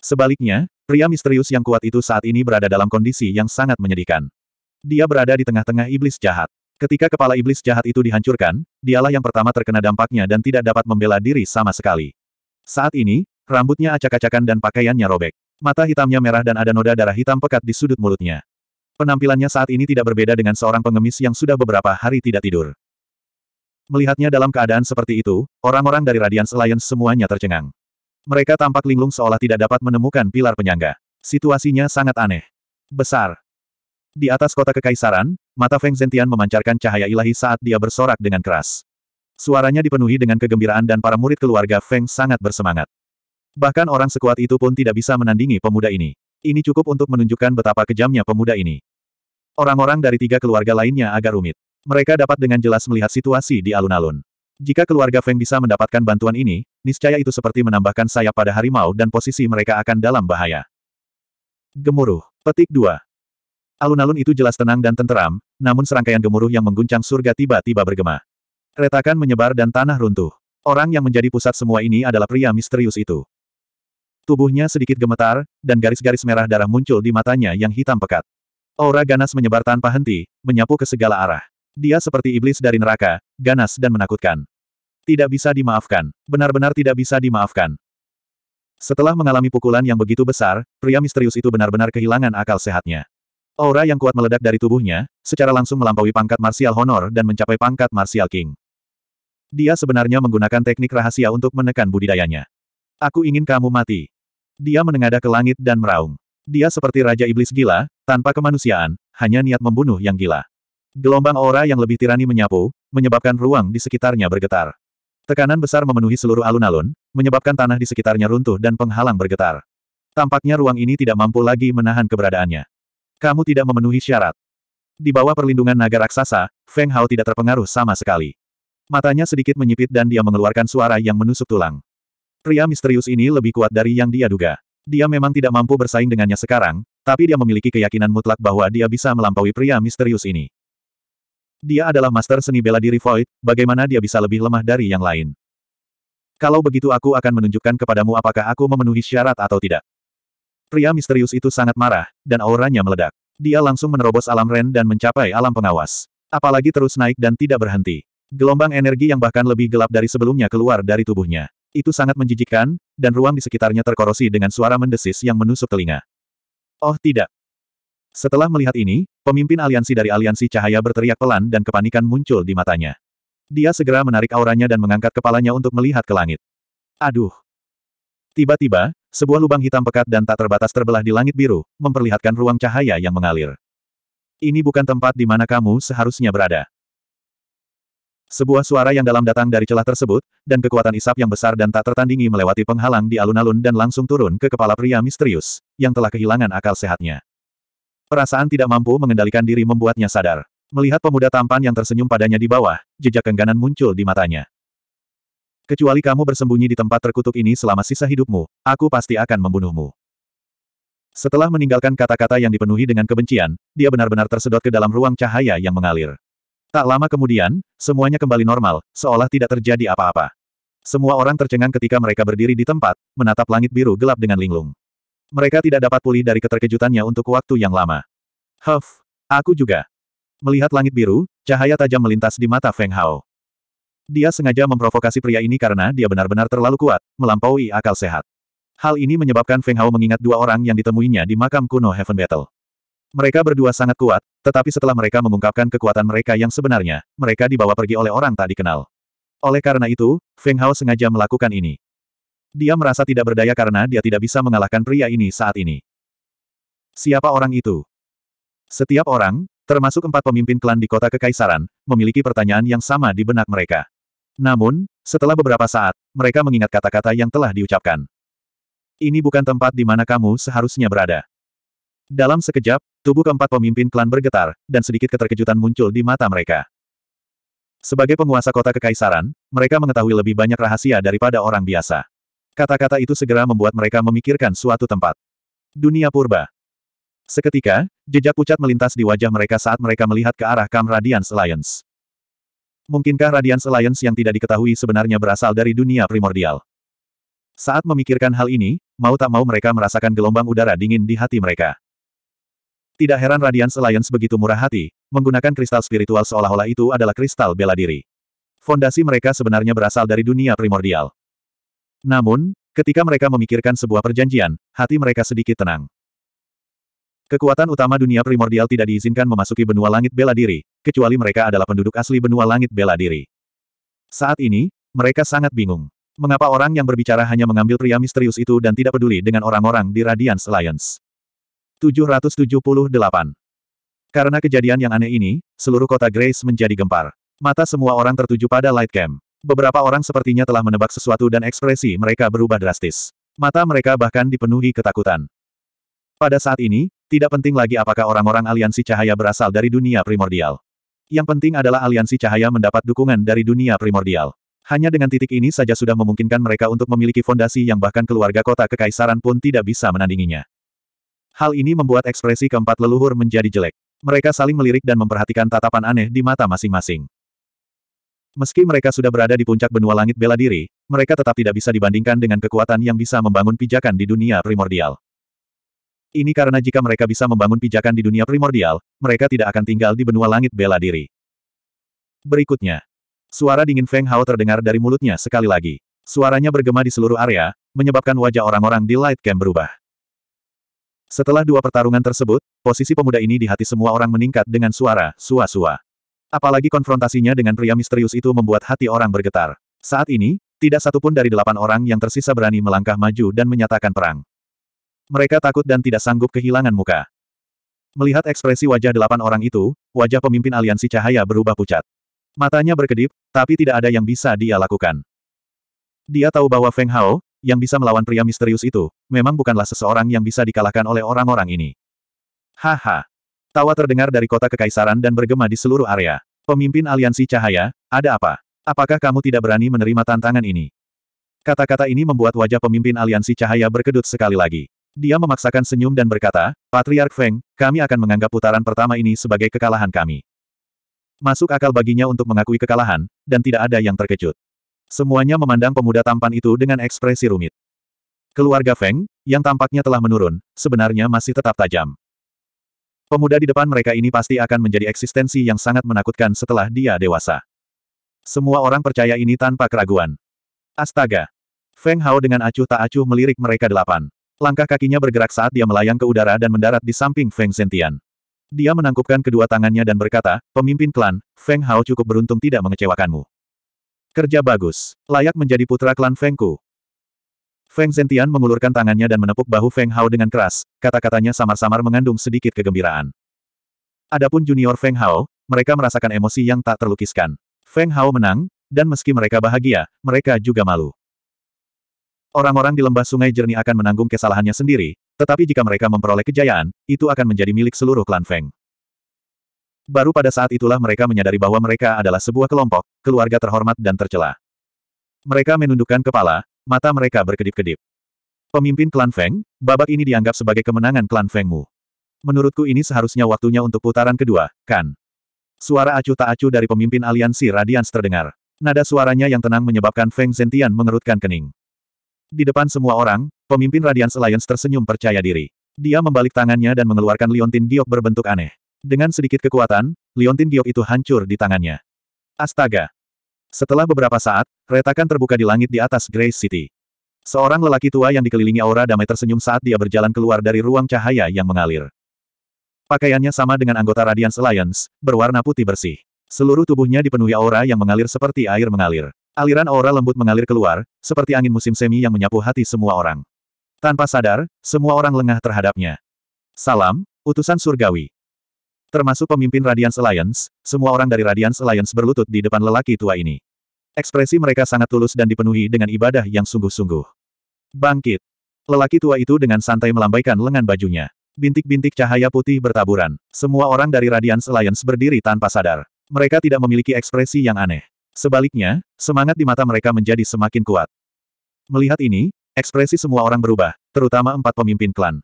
Sebaliknya, Pria misterius yang kuat itu saat ini berada dalam kondisi yang sangat menyedihkan. Dia berada di tengah-tengah iblis jahat. Ketika kepala iblis jahat itu dihancurkan, dialah yang pertama terkena dampaknya dan tidak dapat membela diri sama sekali. Saat ini, rambutnya acak-acakan dan pakaiannya robek. Mata hitamnya merah dan ada noda darah hitam pekat di sudut mulutnya. Penampilannya saat ini tidak berbeda dengan seorang pengemis yang sudah beberapa hari tidak tidur. Melihatnya dalam keadaan seperti itu, orang-orang dari Radiance Alliance semuanya tercengang. Mereka tampak linglung seolah tidak dapat menemukan pilar penyangga. Situasinya sangat aneh. Besar. Di atas kota kekaisaran, mata Feng Zentian memancarkan cahaya ilahi saat dia bersorak dengan keras. Suaranya dipenuhi dengan kegembiraan dan para murid keluarga Feng sangat bersemangat. Bahkan orang sekuat itu pun tidak bisa menandingi pemuda ini. Ini cukup untuk menunjukkan betapa kejamnya pemuda ini. Orang-orang dari tiga keluarga lainnya agak rumit. Mereka dapat dengan jelas melihat situasi di alun-alun. Jika keluarga Feng bisa mendapatkan bantuan ini, niscaya itu seperti menambahkan sayap pada harimau dan posisi mereka akan dalam bahaya. Gemuruh. Petik 2. Alun-alun itu jelas tenang dan tenteram, namun serangkaian gemuruh yang mengguncang surga tiba-tiba bergema. Retakan menyebar dan tanah runtuh. Orang yang menjadi pusat semua ini adalah pria misterius itu. Tubuhnya sedikit gemetar, dan garis-garis merah darah muncul di matanya yang hitam pekat. Aura ganas menyebar tanpa henti, menyapu ke segala arah. Dia seperti iblis dari neraka, ganas dan menakutkan. Tidak bisa dimaafkan. Benar-benar tidak bisa dimaafkan. Setelah mengalami pukulan yang begitu besar, pria misterius itu benar-benar kehilangan akal sehatnya. Aura yang kuat meledak dari tubuhnya, secara langsung melampaui pangkat martial honor dan mencapai pangkat martial king. Dia sebenarnya menggunakan teknik rahasia untuk menekan budidayanya. Aku ingin kamu mati. Dia menengadah ke langit dan meraung. Dia seperti Raja Iblis gila, tanpa kemanusiaan, hanya niat membunuh yang gila. Gelombang aura yang lebih tirani menyapu, menyebabkan ruang di sekitarnya bergetar. Tekanan besar memenuhi seluruh alun-alun, menyebabkan tanah di sekitarnya runtuh dan penghalang bergetar. Tampaknya ruang ini tidak mampu lagi menahan keberadaannya. Kamu tidak memenuhi syarat. Di bawah perlindungan naga raksasa, Feng Hao tidak terpengaruh sama sekali. Matanya sedikit menyipit dan dia mengeluarkan suara yang menusuk tulang. Pria misterius ini lebih kuat dari yang dia duga. Dia memang tidak mampu bersaing dengannya sekarang, tapi dia memiliki keyakinan mutlak bahwa dia bisa melampaui pria misterius ini. Dia adalah master seni bela diri Void, bagaimana dia bisa lebih lemah dari yang lain? Kalau begitu aku akan menunjukkan kepadamu apakah aku memenuhi syarat atau tidak. Pria misterius itu sangat marah, dan auranya meledak. Dia langsung menerobos alam Ren dan mencapai alam pengawas. Apalagi terus naik dan tidak berhenti. Gelombang energi yang bahkan lebih gelap dari sebelumnya keluar dari tubuhnya. Itu sangat menjijikkan, dan ruang di sekitarnya terkorosi dengan suara mendesis yang menusuk telinga. Oh tidak, setelah melihat ini, pemimpin aliansi dari aliansi cahaya berteriak pelan dan kepanikan muncul di matanya. Dia segera menarik auranya dan mengangkat kepalanya untuk melihat ke langit. Aduh! Tiba-tiba, sebuah lubang hitam pekat dan tak terbatas terbelah di langit biru, memperlihatkan ruang cahaya yang mengalir. Ini bukan tempat di mana kamu seharusnya berada. Sebuah suara yang dalam datang dari celah tersebut, dan kekuatan isap yang besar dan tak tertandingi melewati penghalang di alun-alun dan langsung turun ke kepala pria misterius, yang telah kehilangan akal sehatnya. Perasaan tidak mampu mengendalikan diri membuatnya sadar. Melihat pemuda tampan yang tersenyum padanya di bawah, jejak kengganan muncul di matanya. Kecuali kamu bersembunyi di tempat terkutuk ini selama sisa hidupmu, aku pasti akan membunuhmu. Setelah meninggalkan kata-kata yang dipenuhi dengan kebencian, dia benar-benar tersedot ke dalam ruang cahaya yang mengalir. Tak lama kemudian, semuanya kembali normal, seolah tidak terjadi apa-apa. Semua orang tercengang ketika mereka berdiri di tempat, menatap langit biru gelap dengan linglung. Mereka tidak dapat pulih dari keterkejutannya untuk waktu yang lama. Huff, aku juga. Melihat langit biru, cahaya tajam melintas di mata Feng Hao. Dia sengaja memprovokasi pria ini karena dia benar-benar terlalu kuat, melampaui akal sehat. Hal ini menyebabkan Feng Hao mengingat dua orang yang ditemuinya di makam kuno Heaven Battle. Mereka berdua sangat kuat, tetapi setelah mereka mengungkapkan kekuatan mereka yang sebenarnya, mereka dibawa pergi oleh orang tak dikenal. Oleh karena itu, Feng Hao sengaja melakukan ini. Dia merasa tidak berdaya karena dia tidak bisa mengalahkan pria ini saat ini. Siapa orang itu? Setiap orang, termasuk empat pemimpin klan di kota Kekaisaran, memiliki pertanyaan yang sama di benak mereka. Namun, setelah beberapa saat, mereka mengingat kata-kata yang telah diucapkan. Ini bukan tempat di mana kamu seharusnya berada. Dalam sekejap, tubuh keempat pemimpin klan bergetar, dan sedikit keterkejutan muncul di mata mereka. Sebagai penguasa kota kekaisaran, mereka mengetahui lebih banyak rahasia daripada orang biasa. Kata-kata itu segera membuat mereka memikirkan suatu tempat. Dunia purba. Seketika, jejak pucat melintas di wajah mereka saat mereka melihat ke arah Kam Radiance Alliance. Mungkinkah Radiance Alliance yang tidak diketahui sebenarnya berasal dari dunia primordial? Saat memikirkan hal ini, mau tak mau mereka merasakan gelombang udara dingin di hati mereka. Tidak heran Radiance Alliance begitu murah hati, menggunakan kristal spiritual seolah-olah itu adalah kristal bela diri. Fondasi mereka sebenarnya berasal dari dunia primordial. Namun, ketika mereka memikirkan sebuah perjanjian, hati mereka sedikit tenang. Kekuatan utama dunia primordial tidak diizinkan memasuki benua langit bela diri, kecuali mereka adalah penduduk asli benua langit bela diri. Saat ini, mereka sangat bingung. Mengapa orang yang berbicara hanya mengambil pria misterius itu dan tidak peduli dengan orang-orang di Radiance Alliance? 778 Karena kejadian yang aneh ini, seluruh kota Grace menjadi gempar. Mata semua orang tertuju pada Light Camp. Beberapa orang sepertinya telah menebak sesuatu dan ekspresi mereka berubah drastis. Mata mereka bahkan dipenuhi ketakutan. Pada saat ini, tidak penting lagi apakah orang-orang aliansi cahaya berasal dari dunia primordial. Yang penting adalah aliansi cahaya mendapat dukungan dari dunia primordial. Hanya dengan titik ini saja sudah memungkinkan mereka untuk memiliki fondasi yang bahkan keluarga kota kekaisaran pun tidak bisa menandinginya. Hal ini membuat ekspresi keempat leluhur menjadi jelek. Mereka saling melirik dan memperhatikan tatapan aneh di mata masing-masing. Meski mereka sudah berada di puncak benua langit bela diri, mereka tetap tidak bisa dibandingkan dengan kekuatan yang bisa membangun pijakan di dunia primordial. Ini karena jika mereka bisa membangun pijakan di dunia primordial, mereka tidak akan tinggal di benua langit bela diri. Berikutnya. Suara dingin Feng Hao terdengar dari mulutnya sekali lagi. Suaranya bergema di seluruh area, menyebabkan wajah orang-orang di Light Camp berubah. Setelah dua pertarungan tersebut, posisi pemuda ini di hati semua orang meningkat dengan suara sua-sua. Apalagi konfrontasinya dengan pria misterius itu membuat hati orang bergetar. Saat ini, tidak satupun dari delapan orang yang tersisa berani melangkah maju dan menyatakan perang. Mereka takut dan tidak sanggup kehilangan muka. Melihat ekspresi wajah delapan orang itu, wajah pemimpin aliansi cahaya berubah pucat. Matanya berkedip, tapi tidak ada yang bisa dia lakukan. Dia tahu bahwa Feng Hao, yang bisa melawan pria misterius itu, memang bukanlah seseorang yang bisa dikalahkan oleh orang-orang ini. Haha, Tawa terdengar dari kota kekaisaran dan bergema di seluruh area. Pemimpin aliansi cahaya, ada apa? Apakah kamu tidak berani menerima tantangan ini? Kata-kata ini membuat wajah pemimpin aliansi cahaya berkedut sekali lagi. Dia memaksakan senyum dan berkata, Patriark Feng, kami akan menganggap putaran pertama ini sebagai kekalahan kami. Masuk akal baginya untuk mengakui kekalahan, dan tidak ada yang terkejut. Semuanya memandang pemuda tampan itu dengan ekspresi rumit. Keluarga Feng, yang tampaknya telah menurun, sebenarnya masih tetap tajam. Pemuda di depan mereka ini pasti akan menjadi eksistensi yang sangat menakutkan setelah dia dewasa. Semua orang percaya ini tanpa keraguan. Astaga! Feng Hao dengan acuh tak acuh melirik mereka delapan. Langkah kakinya bergerak saat dia melayang ke udara dan mendarat di samping Feng Zentian. Dia menangkupkan kedua tangannya dan berkata, pemimpin klan, Feng Hao cukup beruntung tidak mengecewakanmu. Kerja bagus, layak menjadi putra klan Fengku. Feng Zentian mengulurkan tangannya dan menepuk bahu Feng Hao dengan keras, kata-katanya samar-samar mengandung sedikit kegembiraan. Adapun junior Feng Hao, mereka merasakan emosi yang tak terlukiskan. Feng Hao menang, dan meski mereka bahagia, mereka juga malu. Orang-orang di lembah sungai jernih akan menanggung kesalahannya sendiri, tetapi jika mereka memperoleh kejayaan, itu akan menjadi milik seluruh klan Feng. Baru pada saat itulah mereka menyadari bahwa mereka adalah sebuah kelompok, keluarga terhormat dan tercela. Mereka menundukkan kepala, mata mereka berkedip-kedip. Pemimpin klan Feng, babak ini dianggap sebagai kemenangan klan Fengmu. Menurutku ini seharusnya waktunya untuk putaran kedua, kan? Suara acuh tak acuh dari pemimpin aliansi Radians terdengar. Nada suaranya yang tenang menyebabkan Feng Zentian mengerutkan kening. Di depan semua orang, pemimpin Radians Alliance tersenyum percaya diri. Dia membalik tangannya dan mengeluarkan liontin giok berbentuk aneh. Dengan sedikit kekuatan, liontin giok itu hancur di tangannya. Astaga! Setelah beberapa saat, retakan terbuka di langit di atas Grace City. Seorang lelaki tua yang dikelilingi aura damai tersenyum saat dia berjalan keluar dari ruang cahaya yang mengalir. Pakaiannya sama dengan anggota Radiance Alliance, berwarna putih bersih. Seluruh tubuhnya dipenuhi aura yang mengalir seperti air mengalir. Aliran aura lembut mengalir keluar, seperti angin musim semi yang menyapu hati semua orang. Tanpa sadar, semua orang lengah terhadapnya. Salam, utusan surgawi. Termasuk pemimpin Radiance Alliance, semua orang dari Radiance Alliance berlutut di depan lelaki tua ini. Ekspresi mereka sangat tulus dan dipenuhi dengan ibadah yang sungguh-sungguh. Bangkit! Lelaki tua itu dengan santai melambaikan lengan bajunya. Bintik-bintik cahaya putih bertaburan. Semua orang dari Radiance Alliance berdiri tanpa sadar. Mereka tidak memiliki ekspresi yang aneh. Sebaliknya, semangat di mata mereka menjadi semakin kuat. Melihat ini, ekspresi semua orang berubah, terutama empat pemimpin klan.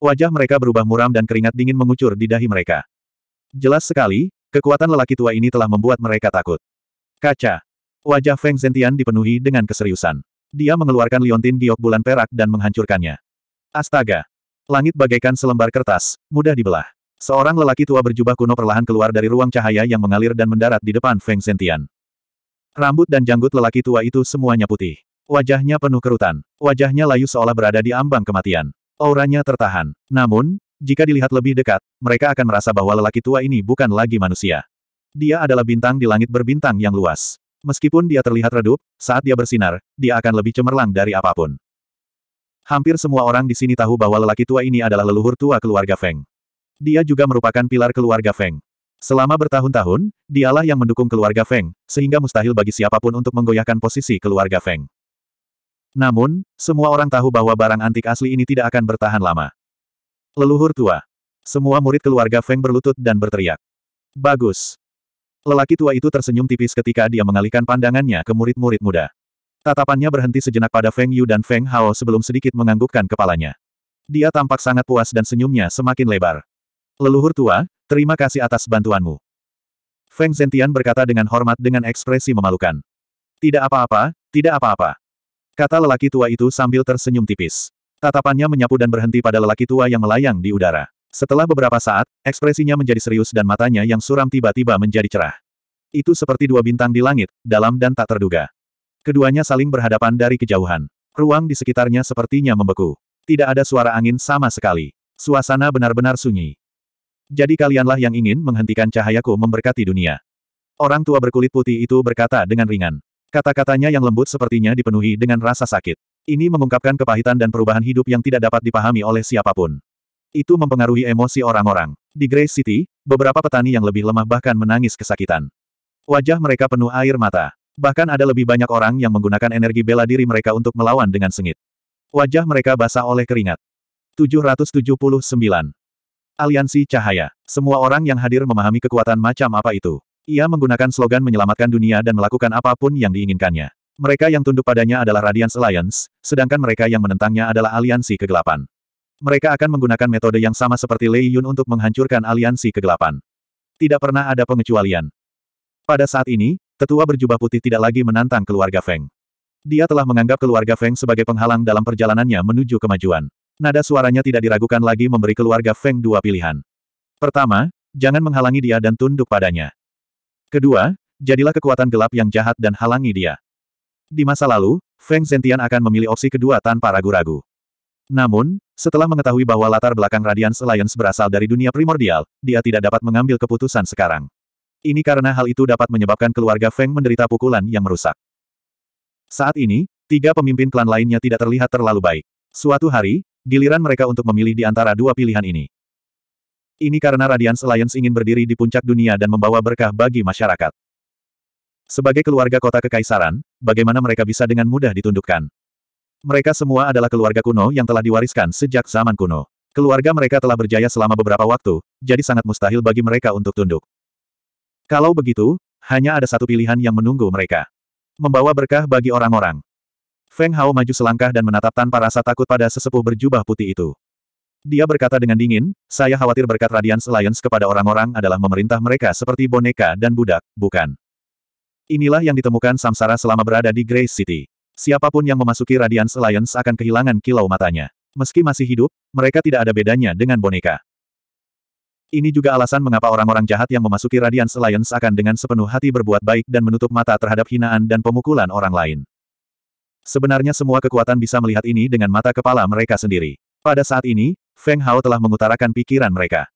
Wajah mereka berubah muram dan keringat dingin mengucur di dahi mereka. Jelas sekali, kekuatan lelaki tua ini telah membuat mereka takut. Kaca. Wajah Feng Zhentian dipenuhi dengan keseriusan. Dia mengeluarkan liontin giok bulan perak dan menghancurkannya. Astaga. Langit bagaikan selembar kertas, mudah dibelah. Seorang lelaki tua berjubah kuno perlahan keluar dari ruang cahaya yang mengalir dan mendarat di depan Feng Zhentian. Rambut dan janggut lelaki tua itu semuanya putih. Wajahnya penuh kerutan. Wajahnya layu seolah berada di ambang kematian. Auranya tertahan. Namun, jika dilihat lebih dekat, mereka akan merasa bahwa lelaki tua ini bukan lagi manusia. Dia adalah bintang di langit berbintang yang luas. Meskipun dia terlihat redup, saat dia bersinar, dia akan lebih cemerlang dari apapun. Hampir semua orang di sini tahu bahwa lelaki tua ini adalah leluhur tua keluarga Feng. Dia juga merupakan pilar keluarga Feng. Selama bertahun-tahun, dialah yang mendukung keluarga Feng, sehingga mustahil bagi siapapun untuk menggoyahkan posisi keluarga Feng. Namun, semua orang tahu bahwa barang antik asli ini tidak akan bertahan lama. Leluhur tua. Semua murid keluarga Feng berlutut dan berteriak. Bagus. Lelaki tua itu tersenyum tipis ketika dia mengalihkan pandangannya ke murid-murid muda. Tatapannya berhenti sejenak pada Feng Yu dan Feng Hao sebelum sedikit menganggukkan kepalanya. Dia tampak sangat puas dan senyumnya semakin lebar. Leluhur tua, terima kasih atas bantuanmu. Feng Zentian berkata dengan hormat dengan ekspresi memalukan. Tidak apa-apa, tidak apa-apa. Kata lelaki tua itu sambil tersenyum tipis. Tatapannya menyapu dan berhenti pada lelaki tua yang melayang di udara. Setelah beberapa saat, ekspresinya menjadi serius dan matanya yang suram tiba-tiba menjadi cerah. Itu seperti dua bintang di langit, dalam dan tak terduga. Keduanya saling berhadapan dari kejauhan. Ruang di sekitarnya sepertinya membeku. Tidak ada suara angin sama sekali. Suasana benar-benar sunyi. Jadi kalianlah yang ingin menghentikan cahayaku memberkati dunia. Orang tua berkulit putih itu berkata dengan ringan. Kata-katanya yang lembut sepertinya dipenuhi dengan rasa sakit. Ini mengungkapkan kepahitan dan perubahan hidup yang tidak dapat dipahami oleh siapapun. Itu mempengaruhi emosi orang-orang. Di Grey City, beberapa petani yang lebih lemah bahkan menangis kesakitan. Wajah mereka penuh air mata. Bahkan ada lebih banyak orang yang menggunakan energi bela diri mereka untuk melawan dengan sengit. Wajah mereka basah oleh keringat. 779. Aliansi Cahaya. Semua orang yang hadir memahami kekuatan macam apa itu. Ia menggunakan slogan menyelamatkan dunia dan melakukan apapun yang diinginkannya. Mereka yang tunduk padanya adalah Radiance Alliance, sedangkan mereka yang menentangnya adalah aliansi kegelapan. Mereka akan menggunakan metode yang sama seperti Lei Yun untuk menghancurkan aliansi kegelapan. Tidak pernah ada pengecualian. Pada saat ini, tetua berjubah putih tidak lagi menantang keluarga Feng. Dia telah menganggap keluarga Feng sebagai penghalang dalam perjalanannya menuju kemajuan. Nada suaranya tidak diragukan lagi memberi keluarga Feng dua pilihan. Pertama, jangan menghalangi dia dan tunduk padanya. Kedua, jadilah kekuatan gelap yang jahat dan halangi dia. Di masa lalu, Feng Zentian akan memilih opsi kedua tanpa ragu-ragu. Namun, setelah mengetahui bahwa latar belakang Radiance Alliance berasal dari dunia primordial, dia tidak dapat mengambil keputusan sekarang. Ini karena hal itu dapat menyebabkan keluarga Feng menderita pukulan yang merusak. Saat ini, tiga pemimpin klan lainnya tidak terlihat terlalu baik. Suatu hari, giliran mereka untuk memilih di antara dua pilihan ini. Ini karena Radiance Alliance ingin berdiri di puncak dunia dan membawa berkah bagi masyarakat. Sebagai keluarga kota kekaisaran, bagaimana mereka bisa dengan mudah ditundukkan? Mereka semua adalah keluarga kuno yang telah diwariskan sejak zaman kuno. Keluarga mereka telah berjaya selama beberapa waktu, jadi sangat mustahil bagi mereka untuk tunduk. Kalau begitu, hanya ada satu pilihan yang menunggu mereka. Membawa berkah bagi orang-orang. Feng Hao maju selangkah dan menatap tanpa rasa takut pada sesepuh berjubah putih itu. Dia berkata dengan dingin, saya khawatir berkat Radiance Alliance kepada orang-orang adalah memerintah mereka seperti boneka dan budak, bukan. Inilah yang ditemukan Samsara selama berada di Grace City. Siapapun yang memasuki Radiance Alliance akan kehilangan kilau matanya. Meski masih hidup, mereka tidak ada bedanya dengan boneka. Ini juga alasan mengapa orang-orang jahat yang memasuki Radiance Alliance akan dengan sepenuh hati berbuat baik dan menutup mata terhadap hinaan dan pemukulan orang lain. Sebenarnya semua kekuatan bisa melihat ini dengan mata kepala mereka sendiri. Pada saat ini, Feng Hao telah mengutarakan pikiran mereka.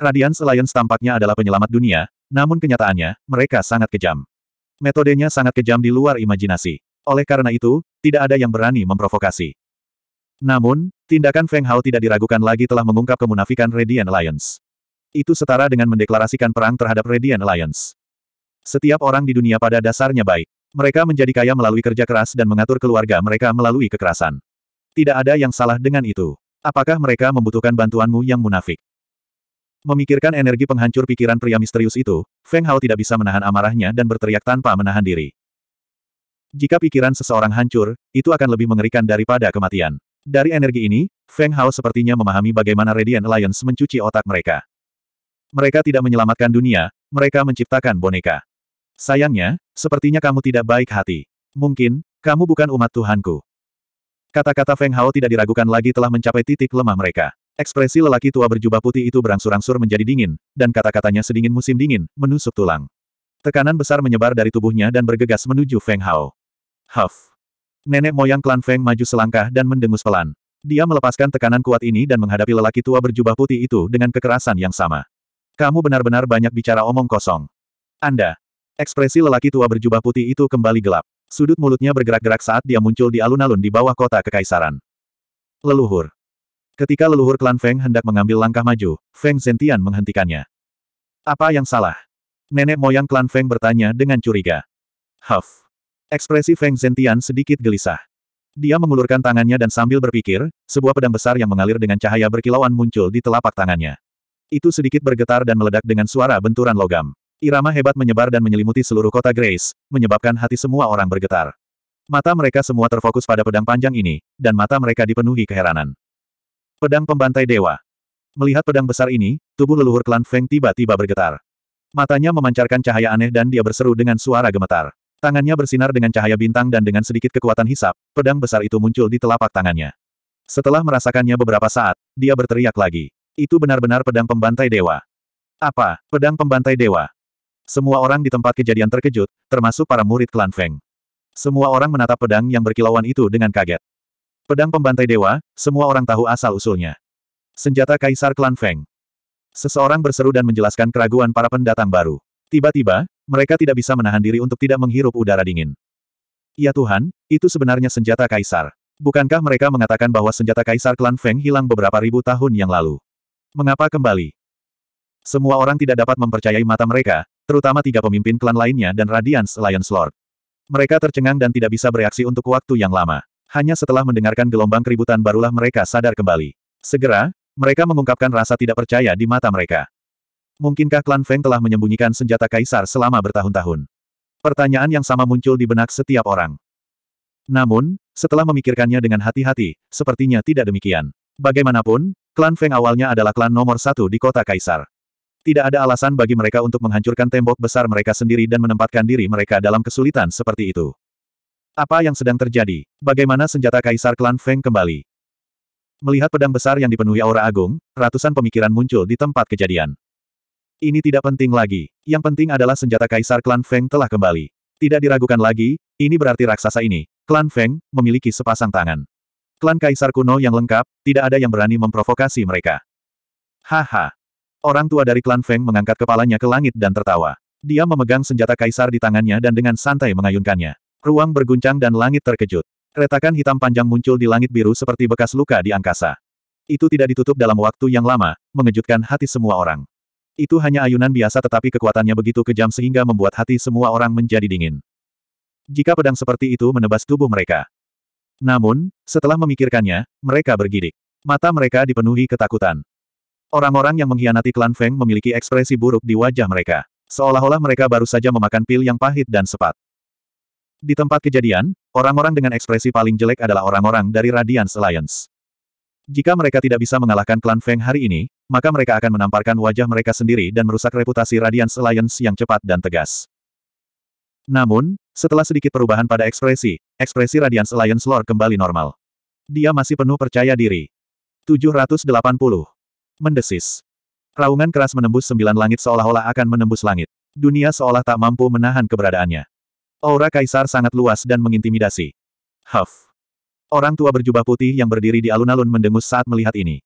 Radiance Alliance tampaknya adalah penyelamat dunia, namun kenyataannya, mereka sangat kejam. Metodenya sangat kejam di luar imajinasi. Oleh karena itu, tidak ada yang berani memprovokasi. Namun, tindakan Feng Hao tidak diragukan lagi telah mengungkap kemunafikan Radiant Alliance. Itu setara dengan mendeklarasikan perang terhadap Radiant Alliance. Setiap orang di dunia pada dasarnya baik. Mereka menjadi kaya melalui kerja keras dan mengatur keluarga mereka melalui kekerasan. Tidak ada yang salah dengan itu. Apakah mereka membutuhkan bantuanmu yang munafik? Memikirkan energi penghancur pikiran pria misterius itu, Feng Hao tidak bisa menahan amarahnya dan berteriak tanpa menahan diri. Jika pikiran seseorang hancur, itu akan lebih mengerikan daripada kematian. Dari energi ini, Feng Hao sepertinya memahami bagaimana Radiant Alliance mencuci otak mereka. Mereka tidak menyelamatkan dunia, mereka menciptakan boneka. Sayangnya, sepertinya kamu tidak baik hati. Mungkin, kamu bukan umat Tuhanku. Kata-kata Feng Hao tidak diragukan lagi telah mencapai titik lemah mereka. Ekspresi lelaki tua berjubah putih itu berangsur-angsur menjadi dingin, dan kata-katanya sedingin musim dingin, menusuk tulang. Tekanan besar menyebar dari tubuhnya dan bergegas menuju Feng Hao. Huff. Nenek moyang klan Feng maju selangkah dan mendengus pelan. Dia melepaskan tekanan kuat ini dan menghadapi lelaki tua berjubah putih itu dengan kekerasan yang sama. Kamu benar-benar banyak bicara omong kosong. Anda. Ekspresi lelaki tua berjubah putih itu kembali gelap. Sudut mulutnya bergerak-gerak saat dia muncul di alun-alun di bawah kota kekaisaran. Leluhur. Ketika leluhur klan Feng hendak mengambil langkah maju, Feng Zentian menghentikannya. Apa yang salah? Nenek moyang klan Feng bertanya dengan curiga. Huff. Ekspresi Feng Zentian sedikit gelisah. Dia mengulurkan tangannya dan sambil berpikir, sebuah pedang besar yang mengalir dengan cahaya berkilauan muncul di telapak tangannya. Itu sedikit bergetar dan meledak dengan suara benturan logam. Irama hebat menyebar dan menyelimuti seluruh kota Grace, menyebabkan hati semua orang bergetar. Mata mereka semua terfokus pada pedang panjang ini, dan mata mereka dipenuhi keheranan. Pedang pembantai dewa. Melihat pedang besar ini, tubuh leluhur klan Feng tiba-tiba bergetar. Matanya memancarkan cahaya aneh dan dia berseru dengan suara gemetar. Tangannya bersinar dengan cahaya bintang dan dengan sedikit kekuatan hisap, pedang besar itu muncul di telapak tangannya. Setelah merasakannya beberapa saat, dia berteriak lagi. Itu benar-benar pedang pembantai dewa. Apa, pedang pembantai dewa? Semua orang di tempat kejadian terkejut, termasuk para murid klan Feng. Semua orang menatap pedang yang berkilauan itu dengan kaget. Pedang pembantai dewa, semua orang tahu asal-usulnya. Senjata Kaisar Klan Feng. Seseorang berseru dan menjelaskan keraguan para pendatang baru. Tiba-tiba, mereka tidak bisa menahan diri untuk tidak menghirup udara dingin. Ya Tuhan, itu sebenarnya senjata Kaisar. Bukankah mereka mengatakan bahwa senjata Kaisar Klan Feng hilang beberapa ribu tahun yang lalu? Mengapa kembali? Semua orang tidak dapat mempercayai mata mereka, terutama tiga pemimpin klan lainnya dan Radiance Lions Lord. Mereka tercengang dan tidak bisa bereaksi untuk waktu yang lama hanya setelah mendengarkan gelombang keributan barulah mereka sadar kembali. Segera, mereka mengungkapkan rasa tidak percaya di mata mereka. Mungkinkah klan Feng telah menyembunyikan senjata kaisar selama bertahun-tahun? Pertanyaan yang sama muncul di benak setiap orang. Namun, setelah memikirkannya dengan hati-hati, sepertinya tidak demikian. Bagaimanapun, klan Feng awalnya adalah klan nomor satu di kota kaisar. Tidak ada alasan bagi mereka untuk menghancurkan tembok besar mereka sendiri dan menempatkan diri mereka dalam kesulitan seperti itu. Apa yang sedang terjadi? Bagaimana senjata Kaisar Klan Feng kembali? Melihat pedang besar yang dipenuhi aura agung, ratusan pemikiran muncul di tempat kejadian. Ini tidak penting lagi. Yang penting adalah senjata Kaisar Klan Feng telah kembali. Tidak diragukan lagi, ini berarti raksasa ini, Klan Feng, memiliki sepasang tangan. Klan Kaisar kuno yang lengkap, tidak ada yang berani memprovokasi mereka. Haha. Orang tua dari Klan Feng mengangkat kepalanya ke langit dan tertawa. Dia memegang senjata Kaisar di tangannya dan dengan santai mengayunkannya. Ruang berguncang dan langit terkejut. Retakan hitam panjang muncul di langit biru seperti bekas luka di angkasa. Itu tidak ditutup dalam waktu yang lama, mengejutkan hati semua orang. Itu hanya ayunan biasa tetapi kekuatannya begitu kejam sehingga membuat hati semua orang menjadi dingin. Jika pedang seperti itu menebas tubuh mereka. Namun, setelah memikirkannya, mereka bergidik. Mata mereka dipenuhi ketakutan. Orang-orang yang mengkhianati klan Feng memiliki ekspresi buruk di wajah mereka. Seolah-olah mereka baru saja memakan pil yang pahit dan sepat. Di tempat kejadian, orang-orang dengan ekspresi paling jelek adalah orang-orang dari Radiance Alliance. Jika mereka tidak bisa mengalahkan klan Feng hari ini, maka mereka akan menamparkan wajah mereka sendiri dan merusak reputasi Radiance Alliance yang cepat dan tegas. Namun, setelah sedikit perubahan pada ekspresi, ekspresi Radiance Alliance Lord kembali normal. Dia masih penuh percaya diri. 780. Mendesis. Raungan keras menembus sembilan langit seolah-olah akan menembus langit. Dunia seolah tak mampu menahan keberadaannya. Aura kaisar sangat luas dan mengintimidasi. Huff. Orang tua berjubah putih yang berdiri di alun-alun mendengus saat melihat ini.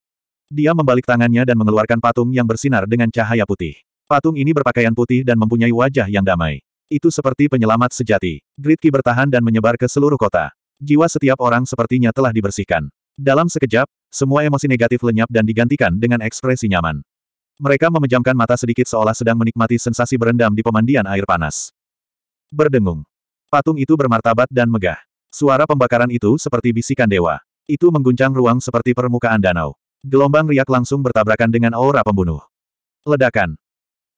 Dia membalik tangannya dan mengeluarkan patung yang bersinar dengan cahaya putih. Patung ini berpakaian putih dan mempunyai wajah yang damai. Itu seperti penyelamat sejati. Gridki bertahan dan menyebar ke seluruh kota. Jiwa setiap orang sepertinya telah dibersihkan. Dalam sekejap, semua emosi negatif lenyap dan digantikan dengan ekspresi nyaman. Mereka memejamkan mata sedikit seolah sedang menikmati sensasi berendam di pemandian air panas berdengung. Patung itu bermartabat dan megah. Suara pembakaran itu seperti bisikan dewa. Itu mengguncang ruang seperti permukaan danau. Gelombang riak langsung bertabrakan dengan aura pembunuh. Ledakan.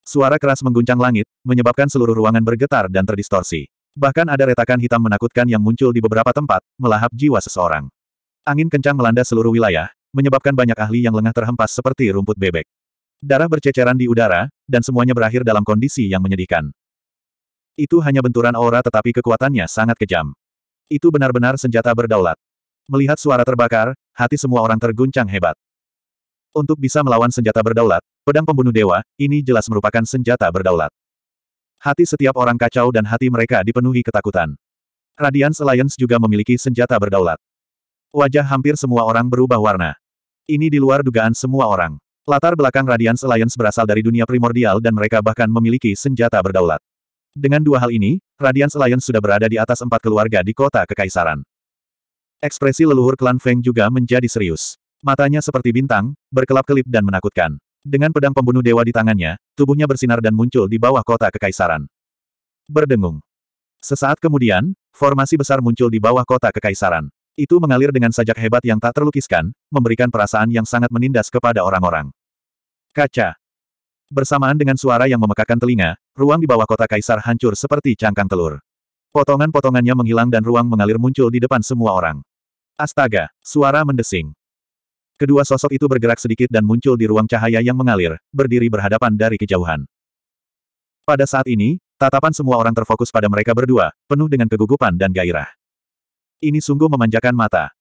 Suara keras mengguncang langit, menyebabkan seluruh ruangan bergetar dan terdistorsi. Bahkan ada retakan hitam menakutkan yang muncul di beberapa tempat, melahap jiwa seseorang. Angin kencang melanda seluruh wilayah, menyebabkan banyak ahli yang lengah terhempas seperti rumput bebek. Darah berceceran di udara, dan semuanya berakhir dalam kondisi yang menyedihkan. Itu hanya benturan aura tetapi kekuatannya sangat kejam. Itu benar-benar senjata berdaulat. Melihat suara terbakar, hati semua orang terguncang hebat. Untuk bisa melawan senjata berdaulat, pedang pembunuh dewa, ini jelas merupakan senjata berdaulat. Hati setiap orang kacau dan hati mereka dipenuhi ketakutan. Radiance Alliance juga memiliki senjata berdaulat. Wajah hampir semua orang berubah warna. Ini di luar dugaan semua orang. Latar belakang Radiance Alliance berasal dari dunia primordial dan mereka bahkan memiliki senjata berdaulat. Dengan dua hal ini, Radiance Lion sudah berada di atas empat keluarga di kota Kekaisaran. Ekspresi leluhur klan Feng juga menjadi serius. Matanya seperti bintang, berkelap-kelip dan menakutkan. Dengan pedang pembunuh dewa di tangannya, tubuhnya bersinar dan muncul di bawah kota Kekaisaran. Berdengung. Sesaat kemudian, formasi besar muncul di bawah kota Kekaisaran. Itu mengalir dengan sajak hebat yang tak terlukiskan, memberikan perasaan yang sangat menindas kepada orang-orang. Kaca. Bersamaan dengan suara yang memekakan telinga, Ruang di bawah kota kaisar hancur seperti cangkang telur. Potongan-potongannya menghilang dan ruang mengalir muncul di depan semua orang. Astaga, suara mendesing. Kedua sosok itu bergerak sedikit dan muncul di ruang cahaya yang mengalir, berdiri berhadapan dari kejauhan. Pada saat ini, tatapan semua orang terfokus pada mereka berdua, penuh dengan kegugupan dan gairah. Ini sungguh memanjakan mata.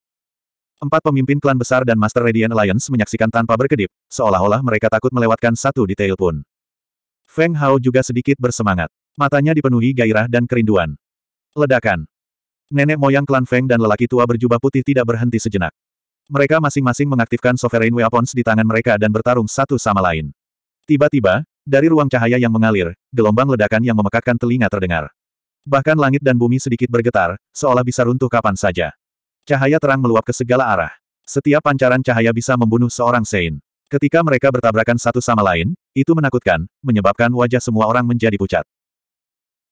Empat pemimpin klan besar dan Master Radiant Alliance menyaksikan tanpa berkedip, seolah-olah mereka takut melewatkan satu detail pun. Feng Hao juga sedikit bersemangat. Matanya dipenuhi gairah dan kerinduan. Ledakan. Nenek moyang klan Feng dan lelaki tua berjubah putih tidak berhenti sejenak. Mereka masing-masing mengaktifkan Sovereign Weapons di tangan mereka dan bertarung satu sama lain. Tiba-tiba, dari ruang cahaya yang mengalir, gelombang ledakan yang memekakkan telinga terdengar. Bahkan langit dan bumi sedikit bergetar, seolah bisa runtuh kapan saja. Cahaya terang meluap ke segala arah. Setiap pancaran cahaya bisa membunuh seorang Sein. Ketika mereka bertabrakan satu sama lain, itu menakutkan, menyebabkan wajah semua orang menjadi pucat.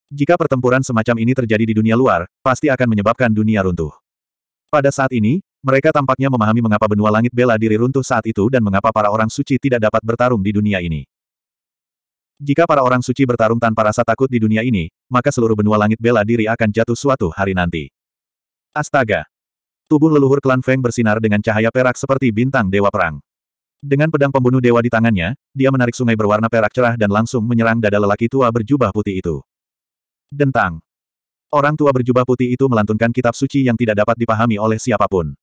Jika pertempuran semacam ini terjadi di dunia luar, pasti akan menyebabkan dunia runtuh. Pada saat ini, mereka tampaknya memahami mengapa benua langit bela diri runtuh saat itu dan mengapa para orang suci tidak dapat bertarung di dunia ini. Jika para orang suci bertarung tanpa rasa takut di dunia ini, maka seluruh benua langit bela diri akan jatuh suatu hari nanti. Astaga! Tubuh leluhur klan Feng bersinar dengan cahaya perak seperti bintang dewa perang. Dengan pedang pembunuh dewa di tangannya, dia menarik sungai berwarna perak cerah dan langsung menyerang dada lelaki tua berjubah putih itu. Dentang. Orang tua berjubah putih itu melantunkan kitab suci yang tidak dapat dipahami oleh siapapun.